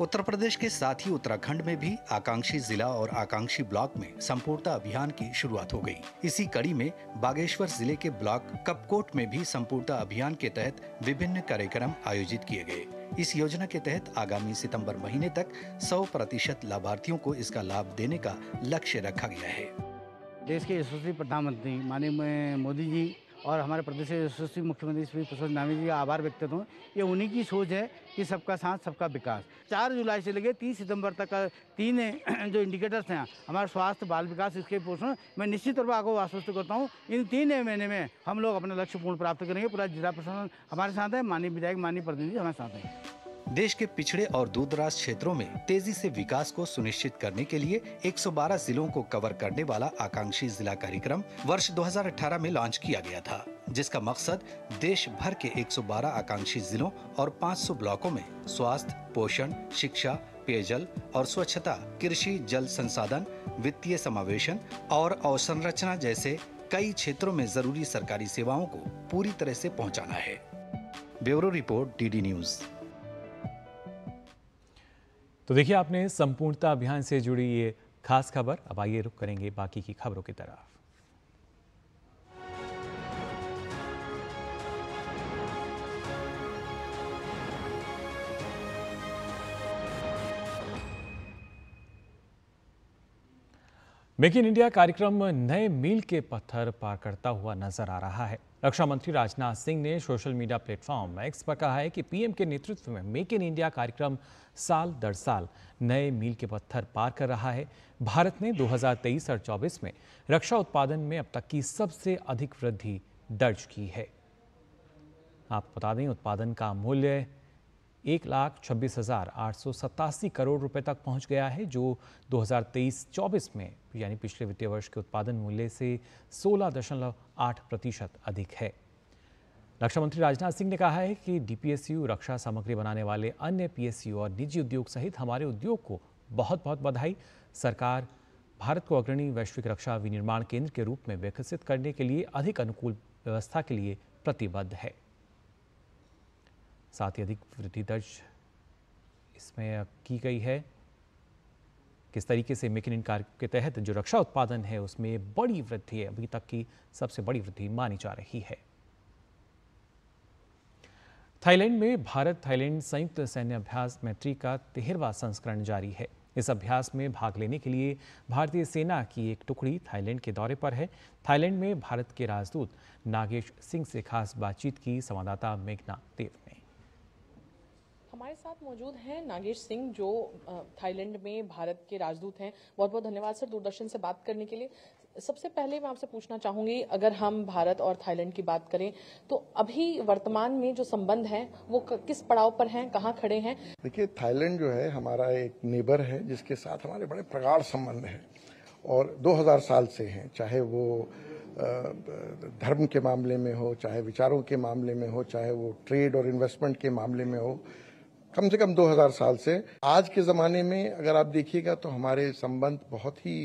C: उत्तर प्रदेश के साथ ही उत्तराखंड में भी आकांक्षी जिला और आकांक्षी ब्लॉक में संपूर्णता अभियान की शुरुआत हो गई। इसी कड़ी में बागेश्वर जिले के ब्लॉक कपकोट में भी संपूर्णता अभियान के तहत विभिन्न कार्यक्रम आयोजित किए गए इस योजना के तहत आगामी सितंबर महीने तक 100 प्रतिशत लाभार्थियों को इसका लाभ देने का लक्ष्य रखा गया है देश के यशस्वी प्रधानमंत्री माननीय मोदी जी और हमारे प्रदेश के यशस्वी मुख्यमंत्री श्री प्रसोद नामी जी का आभार व्यक्त करता हूँ ये उन्हीं की सोच है कि सबका साथ सबका विकास चार जुलाई से लेकर तीस सितंबर तक का तीन जो इंडिकेटर्स हैं हमारे स्वास्थ्य बाल विकास इसके पोषण मैं निश्चित तौर पर आपको आश्वस्त करता हूँ इन तीन महीने में हम लोग अपना लक्ष्य पूर्ण प्राप्त करेंगे पूरा जिला प्रशासन हमारे साथ है माननीय विधायक माननीय प्रतिनिधि हमारे साथ हैं देश के पिछड़े और दूरदराज क्षेत्रों में तेजी से विकास को सुनिश्चित करने के लिए 112 जिलों को कवर करने वाला आकांक्षी जिला कार्यक्रम वर्ष 2018 में लॉन्च किया गया था जिसका मकसद देश भर के 112 आकांक्षी जिलों और 500 ब्लॉकों में स्वास्थ्य पोषण शिक्षा पेयजल और स्वच्छता कृषि जल संसाधन वित्तीय समावेशन और अवसंरचना जैसे कई क्षेत्रों में जरूरी सरकारी सेवाओं को पूरी तरह से पहुंचाना है ब्यूरो रिपोर्ट डीडी न्यूज़
A: तो देखिए आपने संपूर्णता अभियान से जुड़ी ये खास खबर अब आइए रुक करेंगे बाकी की खबरों की तरफ मेक इन इंडिया कार्यक्रम नए मील के पत्थर पार करता हुआ नजर आ रहा है रक्षा मंत्री राजनाथ सिंह ने सोशल मीडिया प्लेटफॉर्म एक्स पर कहा है कि पीएम के नेतृत्व में मेक इन इंडिया कार्यक्रम साल दर साल नए मील के पत्थर पार कर रहा है भारत ने 2023 और 24 में रक्षा उत्पादन में अब तक की सबसे अधिक वृद्धि दर्ज की है आपको बता दें उत्पादन का मूल्य एक लाख छब्बीस हज़ार आठ सौ सत्तासी करोड़ रुपए तक पहुंच गया है जो 2023-24 में यानी पिछले वित्तीय वर्ष के उत्पादन मूल्य से सोलह दशमलव आठ प्रतिशत अधिक है रक्षा मंत्री राजनाथ सिंह ने कहा है कि डीपीएसयू रक्षा सामग्री बनाने वाले अन्य पीएसयू और निजी उद्योग सहित हमारे उद्योग को बहुत बहुत बधाई सरकार भारत को अग्रणी वैश्विक रक्षा विनिर्माण केंद्र के रूप में विकसित करने के लिए अधिक अनुकूल व्यवस्था के लिए प्रतिबद्ध है साथ ही अधिक वृद्धि दर्ज इसमें की गई है किस तरीके से मेक इन इन कार्य के तहत जो रक्षा उत्पादन है उसमें बड़ी वृद्धि है अभी तक की सबसे बड़ी वृद्धि मानी जा रही है थाईलैंड में भारत थाईलैंड संयुक्त सैन्य अभ्यास मैत्री का तेहरवा संस्करण जारी है इस अभ्यास में भाग लेने के लिए भारतीय सेना की एक टुकड़ी थाईलैंड के दौरे पर है थाईलैंड में भारत के राजदूत नागेश सिंह से खास बातचीत की संवाददाता मेघना देव
F: हमारे साथ मौजूद हैं नागेश सिंह जो थाईलैंड में भारत के राजदूत हैं बहुत बहुत धन्यवाद सर दूरदर्शन से बात करने के लिए सबसे पहले मैं आपसे पूछना चाहूंगी अगर हम भारत और थाईलैंड की बात करें तो अभी वर्तमान में जो संबंध है वो किस पड़ाव पर हैं कहाँ खड़े हैं
G: देखिए थाईलैंड जो है हमारा एक नेबर है जिसके साथ हमारे बड़े प्रगाढ़ संबंध हैं और 2000 साल से हैं चाहे वो धर्म के मामले में हो चाहे विचारों के मामले में हो चाहे वो ट्रेड और इन्वेस्टमेंट के मामले में हो कम से कम 2000 साल से आज के ज़माने में अगर आप देखिएगा तो हमारे संबंध बहुत ही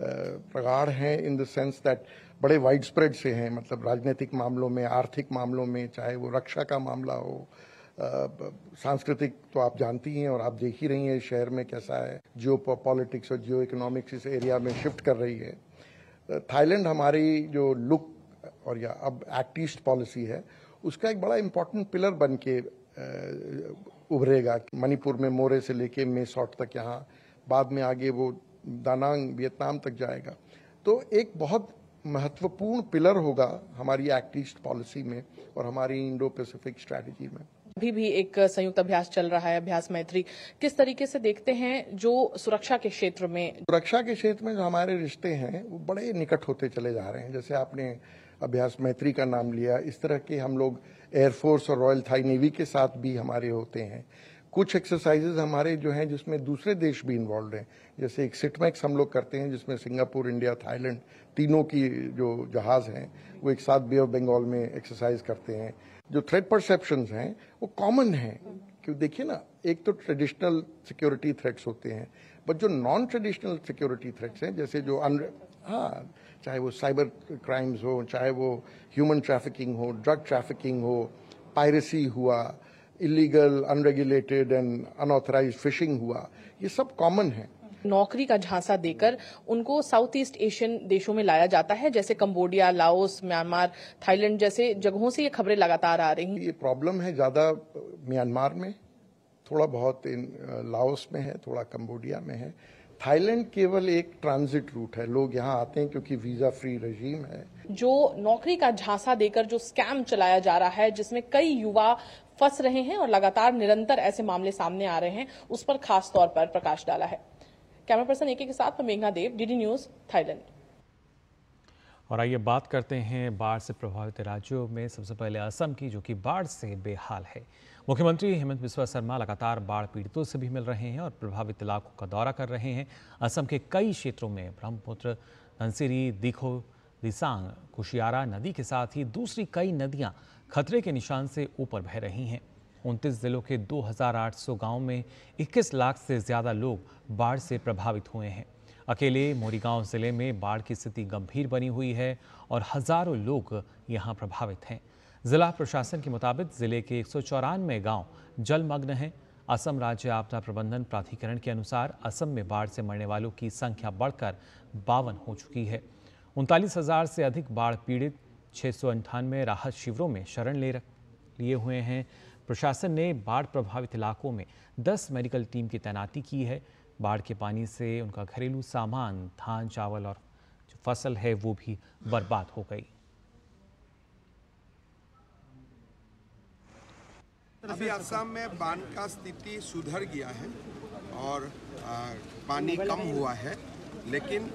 G: प्रगाढ़ हैं इन द सेंस दैट बड़े वाइड स्प्रेड से हैं मतलब राजनीतिक मामलों में आर्थिक मामलों में चाहे वो रक्षा का मामला हो सांस्कृतिक तो आप जानती हैं और आप देख ही रही हैं शहर में कैसा है जियो पॉलिटिक्स और जियो इकोनॉमिक्स इस एरिया में शिफ्ट कर रही है थाईलैंड हमारी जो लुक और या अब एक्ट ईस्ट पॉलिसी है उसका एक बड़ा इम्पॉर्टेंट पिलर बन के उभरेगा मणिपुर में मोरे से लेके मेसॉट तक यहाँ बाद में आगे वो दानांग वियतनाम तक जाएगा तो एक बहुत महत्वपूर्ण पिलर होगा हमारी एक्ट ईस्ट पॉलिसी में और हमारी इंडो पैसिफिक स्ट्रेटेजी में
F: अभी भी एक संयुक्त अभ्यास चल रहा है अभ्यास मैत्री किस तरीके से देखते हैं जो सुरक्षा के क्षेत्र में
G: सुरक्षा के क्षेत्र में जो हमारे रिश्ते हैं वो बड़े निकट होते चले जा रहे हैं जैसे आपने अभ्यास मैत्री का नाम लिया इस तरह के हम लोग एयरफोर्स और रॉयल थाई नेवी के साथ भी हमारे होते हैं कुछ एक्सरसाइजेज हमारे जो हैं जिसमें दूसरे देश भी इन्वॉल्व हैं जैसे एक सिटमैक्स हम लोग करते हैं जिसमें सिंगापुर इंडिया थाईलैंड तीनों की जो जहाज़ हैं वो एक साथ बे ऑफ बंगाल में एक्सरसाइज करते हैं जो थ्रेड परसेप्शन हैं वो कॉमन हैं क्यों देखिए ना एक तो ट्रेडिशनल सिक्योरिटी थ्रेट्स होते हैं बट जो नॉन ट्रेडिशनल सिक्योरिटी थ्रेट्स हैं जैसे जो अन हाँ चाहे वो साइबर क्राइम्स हो चाहे वो ह्यूमन ट्रैफिकिंग हो ड्रग ट्रैफिकिंग हो पायरेसी हुआ illegal unregulated and unauthorised fishing हुआ ये सब कॉमन है
F: नौकरी का झांसा देकर उनको साउथ ईस्ट एशियन देशों में लाया जाता है जैसे कंबोडिया लाओस म्यांमार थाईलैंड जैसे जगहों से ये खबरें लगातार आ रही हैं ये प्रॉब्लम है ज़्यादा
G: म्यांमार में थोड़ा बहुत इन लाओस में है थोड़ा कंबोडिया में है थाईलैंड केवल एक ट्रांजिट रूट है लोग यहाँ आते हैं क्योंकि वीजा फ्री रजीम है
F: जो नौकरी का झांसा देकर जो स्कैम चलाया जा रहा है जिसमें कई युवा फंस रहे हैं और लगातार निरंतर ऐसे मामले सामने आ रहे हैं उस पर खास तौर पर प्रकाश डाला है कैमरा पर्सन एके के साथ मेघना देव डीडी न्यूज थाईलैंड
A: और आइए बात करते हैं बाढ़ से प्रभावित राज्यों में सबसे पहले असम की जो कि बाढ़ से बेहाल है मुख्यमंत्री हेमंत बिस्वा शर्मा लगातार बाढ़ पीड़ितों से भी मिल रहे हैं और प्रभावित इलाकों का दौरा कर रहे हैं असम के कई क्षेत्रों में ब्रह्मपुत्र धनसिरी दीखो रिसांग कुशियारा नदी के साथ ही दूसरी कई नदियां खतरे के निशान से ऊपर बह रही हैं उनतीस जिलों के 2,800 गांव में 21 लाख से ज़्यादा लोग बाढ़ से प्रभावित हुए हैं अकेले मोरीगांव जिले में बाढ़ की स्थिति गंभीर बनी हुई है और हज़ारों लोग यहाँ प्रभावित हैं जिला प्रशासन के मुताबिक जिले के एक सौ चौरानवे गाँव जलमग्न हैं असम राज्य आपदा प्रबंधन प्राधिकरण के अनुसार असम में बाढ़ से मरने वालों की संख्या बढ़कर बावन हो चुकी है उनतालीस हजार से अधिक बाढ़ पीड़ित छः सौ अंठानवे राहत शिविरों में शरण ले लिए हुए हैं प्रशासन ने बाढ़ प्रभावित इलाकों में 10 मेडिकल टीम की तैनाती की है बाढ़ के पानी से उनका घरेलू सामान धान चावल और जो फसल है वो भी बर्बाद हो गई
G: अभी असम में बांध का स्थिति सुधर गया है और आ, पानी कम हुआ है लेकिन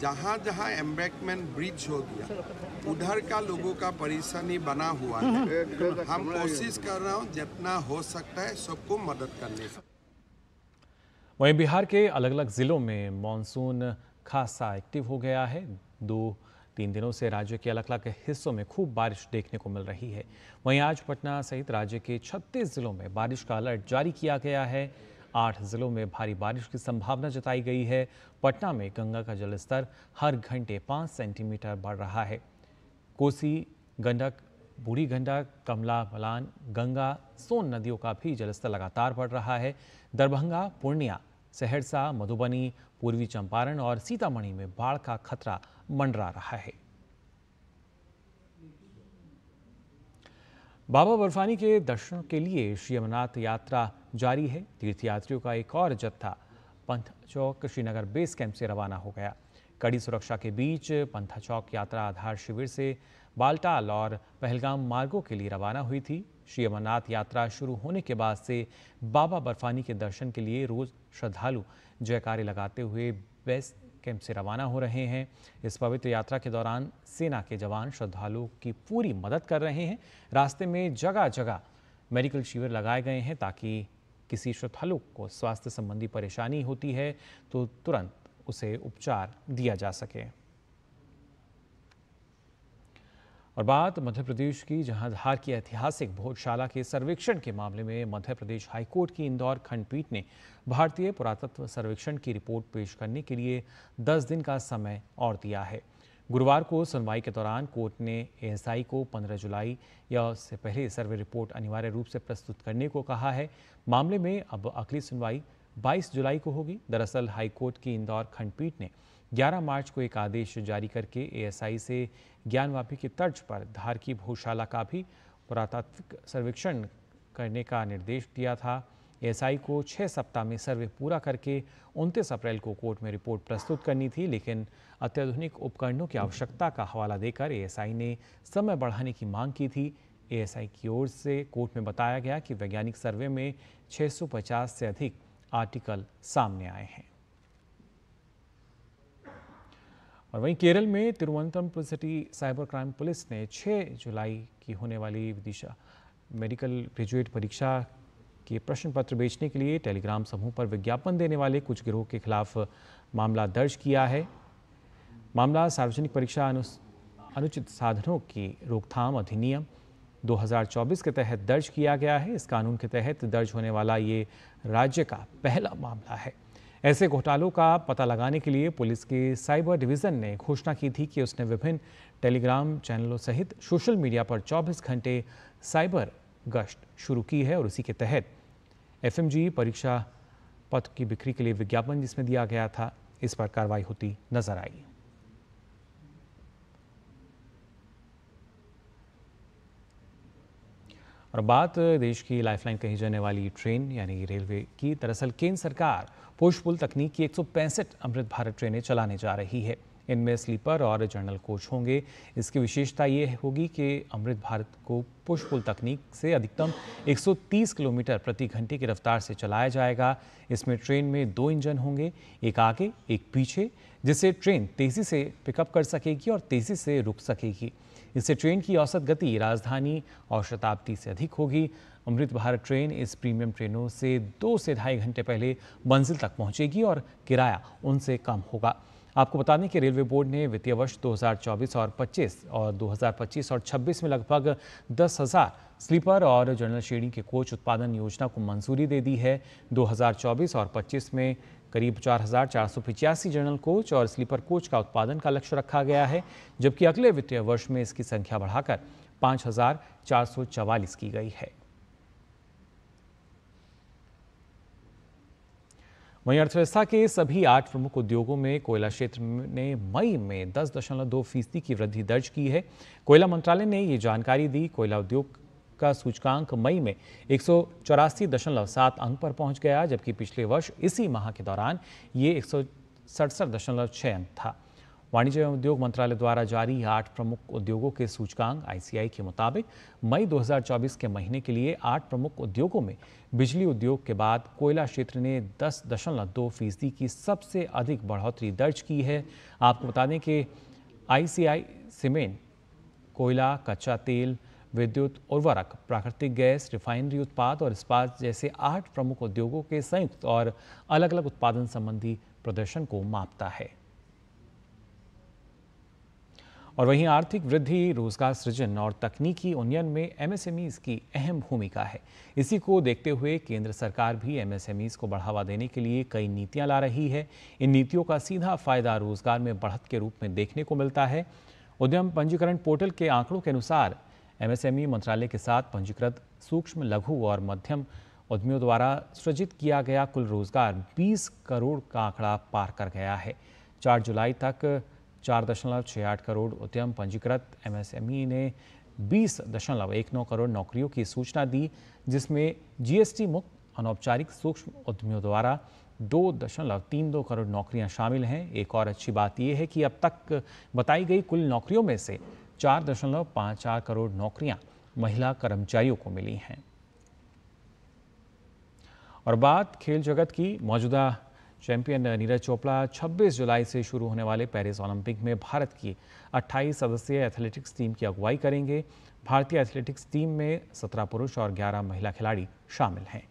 G: जहाँ जहाँ एम्बेकमेंट ब्रिज हो गया उधर का लोगों का परेशानी बना हुआ है हम कोशिश कर रहा हूँ जितना हो सकता है सबको मदद करने का
A: वहीं बिहार के अलग अलग ज़िलों में मानसून खासा एक्टिव हो गया है दो तीन दिनों से राज्य के अलग अलग हिस्सों में खूब बारिश देखने को मिल रही है वहीं आज पटना सहित राज्य के 36 जिलों में बारिश का अलर्ट जारी किया गया है आठ जिलों में भारी बारिश की संभावना जताई गई है पटना में गंगा का जलस्तर हर घंटे पाँच सेंटीमीटर बढ़ रहा है कोसी गंडक बूढ़ी गंडक कमला मलान गंगा सोन नदियों का भी जलस्तर लगातार बढ़ रहा है दरभंगा पूर्णिया सहरसा मधुबनी पूर्वी चंपारण और सीतामढ़ी में बाढ़ का खतरा मंडरा रहा है बाबा बर्फानी के दर्शनों के लिए श्री अमरनाथ यात्रा जारी है तीर्थयात्रियों का एक और जत्था पंथ चौक श्रीनगर बेस कैंप से रवाना हो गया कड़ी सुरक्षा के बीच पंथा चौक यात्रा आधार शिविर से बालटाल और पहलगाम मार्गों के लिए रवाना हुई थी श्री अमरनाथ यात्रा शुरू होने के बाद से बाबा बर्फानी के दर्शन के लिए रोज श्रद्धालु जयकारे लगाते हुए बेस कैंप से रवाना हो रहे हैं इस पवित्र यात्रा के दौरान सेना के जवान श्रद्धालुओं की पूरी मदद कर रहे हैं रास्ते में जगह जगह मेडिकल शिविर लगाए गए हैं ताकि किसी श्रद्धालु को स्वास्थ्य संबंधी परेशानी होती है तो तुरंत उसे उपचार दिया जा सके और बात मध्य प्रदेश की जहां धार की ऐतिहासिक भोजशाला के सर्वेक्षण के मामले में मध्य प्रदेश हाईकोर्ट की इंदौर खंडपीठ ने भारतीय पुरातत्व सर्वेक्षण की रिपोर्ट पेश करने के लिए 10 दिन का समय और दिया है गुरुवार को सुनवाई के दौरान कोर्ट ने एएसआई को 15 जुलाई या उससे पहले सर्वे रिपोर्ट अनिवार्य रूप से प्रस्तुत करने को कहा है मामले में अब अगली सुनवाई 22 जुलाई को होगी दरअसल हाईकोर्ट की इंदौर खंडपीठ ने 11 मार्च को एक आदेश जारी करके एएसआई से ज्ञानवापी की तर्ज पर धार की भूशाला का भी पुरातात्विक सर्वेक्षण करने का निर्देश दिया था एएसआई को छः सप्ताह में सर्वे पूरा करके उनतीस अप्रैल को कोर्ट में रिपोर्ट प्रस्तुत करनी थी लेकिन अत्याधुनिक उपकरणों की आवश्यकता का हवाला देकर एएसआई ने समय बढ़ाने की मांग की थी एएसआई की ओर से कोर्ट में बताया गया कि वैज्ञानिक सर्वे में 650 से अधिक आर्टिकल सामने आए हैं और वहीं केरल में Thiruvananthapuram city cyber crime police ने 6 जुलाई की होने वाली विदिशा मेडिकल ग्रेजुएट परीक्षा के प्रश्न पत्र बेचने के लिए टेलीग्राम समूह पर विज्ञापन देने वाले कुछ गिरोह के खिलाफ मामला दर्ज किया है मामला सार्वजनिक परीक्षा अनु अनुचित साधनों की रोकथाम अधिनियम 2024 के तहत दर्ज किया गया है इस कानून के तहत दर्ज होने वाला ये राज्य का पहला मामला है ऐसे घोटालों का पता लगाने के लिए पुलिस की साइबर डिवीज़न ने घोषणा की थी कि उसने विभिन्न टेलीग्राम चैनलों सहित सोशल मीडिया पर 24 घंटे साइबर गश्त शुरू की है और उसी के तहत एफएमजी परीक्षा पत्र की बिक्री के लिए विज्ञापन जिसमें दिया गया था इस पर कार्रवाई होती नजर आई और बात देश की लाइफलाइन कही जाने वाली ट्रेन यानी रेलवे की दरअसल केंद्र सरकार पुष्पुल तकनीक की एक अमृत भारत ट्रेनें चलाने जा रही है इनमें स्लीपर और जनरल कोच होंगे इसकी विशेषता ये होगी कि अमृत भारत को पुष्पुल पुल तकनीक से अधिकतम 130 किलोमीटर प्रति घंटे की रफ्तार से चलाया जाएगा इसमें ट्रेन में दो इंजन होंगे एक आगे एक पीछे जिससे ट्रेन तेज़ी से पिकअप कर सकेगी और तेज़ी से रुक सकेगी इससे ट्रेन की औसत गति राजधानी और शताब्दी से अधिक होगी अमृत भारत ट्रेन इस प्रीमियम ट्रेनों से दो से ढाई घंटे पहले मंजिल तक पहुंचेगी और किराया उनसे कम होगा आपको बता दें कि रेलवे बोर्ड ने वित्तीय वर्ष 2024 और 25 और 2025 और 26 में लगभग दस हज़ार स्लीपर और जनरल श्रेणी के कोच उत्पादन योजना को मंजूरी दे दी है 2024 और 25 में करीब चार हजार चार सौ पिचासी जनरल कोच और स्लीपर कोच का उत्पादन का लक्ष्य रखा गया है जबकि अगले वित्तीय वर्ष में इसकी संख्या बढ़ाकर पाँच हजार चार सौ चवालीस की गई है वहीं अर्थव्यवस्था के सभी आठ प्रमुख उद्योगों में कोयला क्षेत्र ने मई में दस दशमलव दो फीसदी की वृद्धि दर्ज की है कोयला मंत्रालय ने ये जानकारी दी कोयला उद्योग का सूचकांक मई में एक अंक पर पहुंच गया जबकि पिछले वर्ष इसी माह के दौरान ये एक अंक था वाणिज्य एवं उद्योग मंत्रालय द्वारा जारी आठ प्रमुख उद्योगों के सूचकांक आईसीआई के मुताबिक मई 2024 के महीने के लिए आठ प्रमुख उद्योगों में बिजली उद्योग के बाद कोयला क्षेत्र ने दस दशमलव दो फीसदी की सबसे अधिक बढ़ोतरी दर्ज की है आपको बता दें कि आईसीआई सीमेंट कोयला कच्चा तेल विद्युत उर्वरक प्राकृतिक गैस रिफाइनरी उत्पाद और इस्पात जैसे आठ प्रमुख उद्योगों के संयुक्त और अलग अलग उत्पादन संबंधी प्रदर्शन को मापता है और वहीं आर्थिक वृद्धि रोजगार सृजन और तकनीकी उन्नयन में एमएसएमईज की अहम भूमिका है इसी को देखते हुए केंद्र सरकार भी एमएसएमईज को बढ़ावा देने के लिए कई नीतियां ला रही है इन नीतियों का सीधा फायदा रोजगार में बढ़त के रूप में देखने को मिलता है उद्यम पंजीकरण पोर्टल के आंकड़ों के अनुसार एमएसएमई मंत्रालय के साथ पंजीकृत सूक्ष्म लघु और मध्यम उद्यमियों द्वारा सृजित किया गया कुल रोजगार 20 करोड़ का आंकड़ा पार कर गया है 4 जुलाई तक चार दशमलव आठ करोड़ उद्यम पंजीकृत एमएसएमई ने बीस दशमलव एक नौ करोड़ नौकरियों की सूचना दी जिसमें जीएसटी मुक्त अनौपचारिक सूक्ष्म उद्यमियों द्वारा दो दशमलव तीन दो करोड़ नौकरियां शामिल हैं एक और अच्छी बात यह है कि अब तक बताई गई कुल नौकरियों में से चार दशमलव पाँच चार करोड़ नौकरियां महिला कर्मचारियों को मिली हैं और बात खेल जगत की मौजूदा चैंपियन नीरज चोपड़ा 26 जुलाई से शुरू होने वाले पेरिस ओलंपिक में भारत की 28 सदस्यीय एथलेटिक्स टीम की अगुवाई करेंगे भारतीय एथलेटिक्स टीम में 17 पुरुष और 11 महिला खिलाड़ी शामिल हैं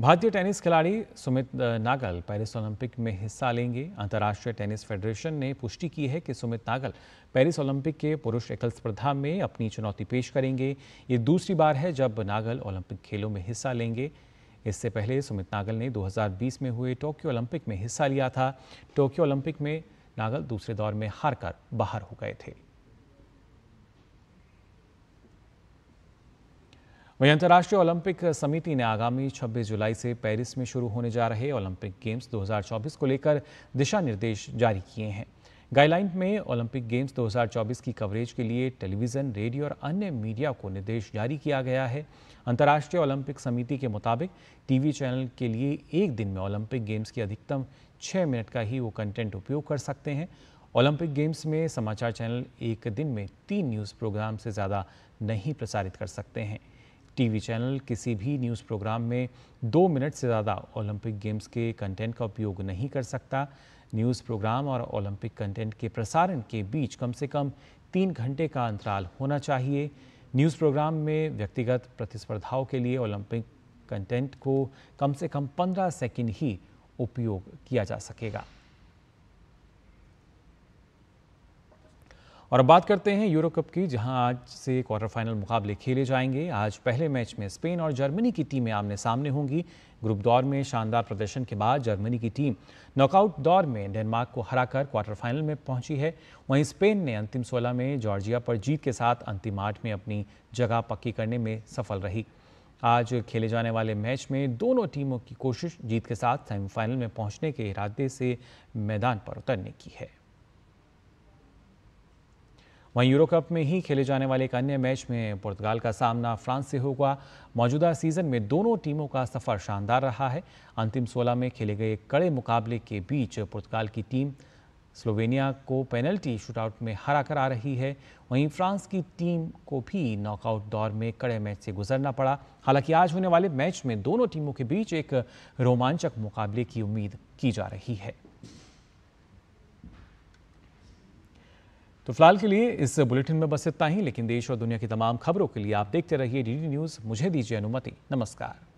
A: भारतीय टेनिस खिलाड़ी सुमित नागल पेरिस ओलंपिक में हिस्सा लेंगे अंतर्राष्ट्रीय टेनिस फेडरेशन ने पुष्टि की है कि सुमित नागल पेरिस ओलंपिक के पुरुष एकल स्पर्धा में अपनी चुनौती पेश करेंगे ये दूसरी बार है जब नागल ओलंपिक खेलों में हिस्सा लेंगे इससे पहले सुमित नागल ने 2020 में हुए टोक्यो ओलंपिक में हिस्सा लिया था टोक्यो ओलंपिक में नागल दूसरे दौर में हारकर बाहर हो गए थे वहीं अंतर्राष्ट्रीय ओलंपिक समिति ने आगामी 26 जुलाई से पेरिस में शुरू होने जा रहे ओलंपिक गेम्स 2024 को लेकर दिशा निर्देश जारी किए हैं गाइडलाइन में ओलंपिक गेम्स 2024 की कवरेज के लिए टेलीविजन रेडियो और अन्य मीडिया को निर्देश जारी किया गया है अंतर्राष्ट्रीय ओलंपिक समिति के मुताबिक टीवी चैनल के लिए एक दिन में ओलंपिक गेम्स की अधिकतम छः मिनट का ही वो कंटेंट उपयोग कर सकते हैं ओलंपिक गेम्स में समाचार चैनल एक दिन में तीन न्यूज़ प्रोग्राम से ज़्यादा नहीं प्रसारित कर सकते हैं टीवी चैनल किसी भी न्यूज़ प्रोग्राम में दो मिनट से ज़्यादा ओलंपिक गेम्स के कंटेंट का उपयोग नहीं कर सकता न्यूज़ प्रोग्राम और ओलंपिक कंटेंट के प्रसारण के बीच कम से कम तीन घंटे का अंतराल होना चाहिए न्यूज़ प्रोग्राम में व्यक्तिगत प्रतिस्पर्धाओं के लिए ओलंपिक कंटेंट को कम से कम पंद्रह सेकेंड ही उपयोग किया जा सकेगा और अब बात करते हैं यूरो कप की जहां आज से क्वार्टर फाइनल मुकाबले खेले जाएंगे आज पहले मैच में स्पेन और जर्मनी की टीमें आमने सामने होंगी ग्रुप दौर में शानदार प्रदर्शन के बाद जर्मनी की टीम नॉकआउट दौर में डेनमार्क को हराकर क्वार्टर फाइनल में पहुंची है वहीं स्पेन ने अंतिम सोलह में जॉर्जिया पर जीत के साथ अंतिम आठ में अपनी जगह पक्की करने में सफल रही आज खेले जाने वाले मैच में दोनों टीमों की कोशिश जीत के साथ सेमीफाइनल में पहुंचने के इरादे से मैदान पर उतरने की है वहीं यूरो कप में ही खेले जाने वाले एक अन्य मैच में पुर्तगाल का सामना फ्रांस से होगा मौजूदा सीजन में दोनों टीमों का सफर शानदार रहा है अंतिम सोलह में खेले गए कड़े मुकाबले के बीच पुर्तगाल की टीम स्लोवेनिया को पेनल्टी शूटआउट में हरा कर आ रही है वहीं फ्रांस की टीम को भी नॉकआउट दौर में कड़े मैच से गुजरना पड़ा हालांकि आज होने वाले मैच में दोनों टीमों के बीच एक रोमांचक मुकाबले की उम्मीद की जा रही है तो फिलहाल के लिए इस बुलेटिन में बस इतना ही लेकिन देश और दुनिया की तमाम खबरों के लिए आप देखते रहिए डीडी न्यूज़ मुझे दीजिए अनुमति नमस्कार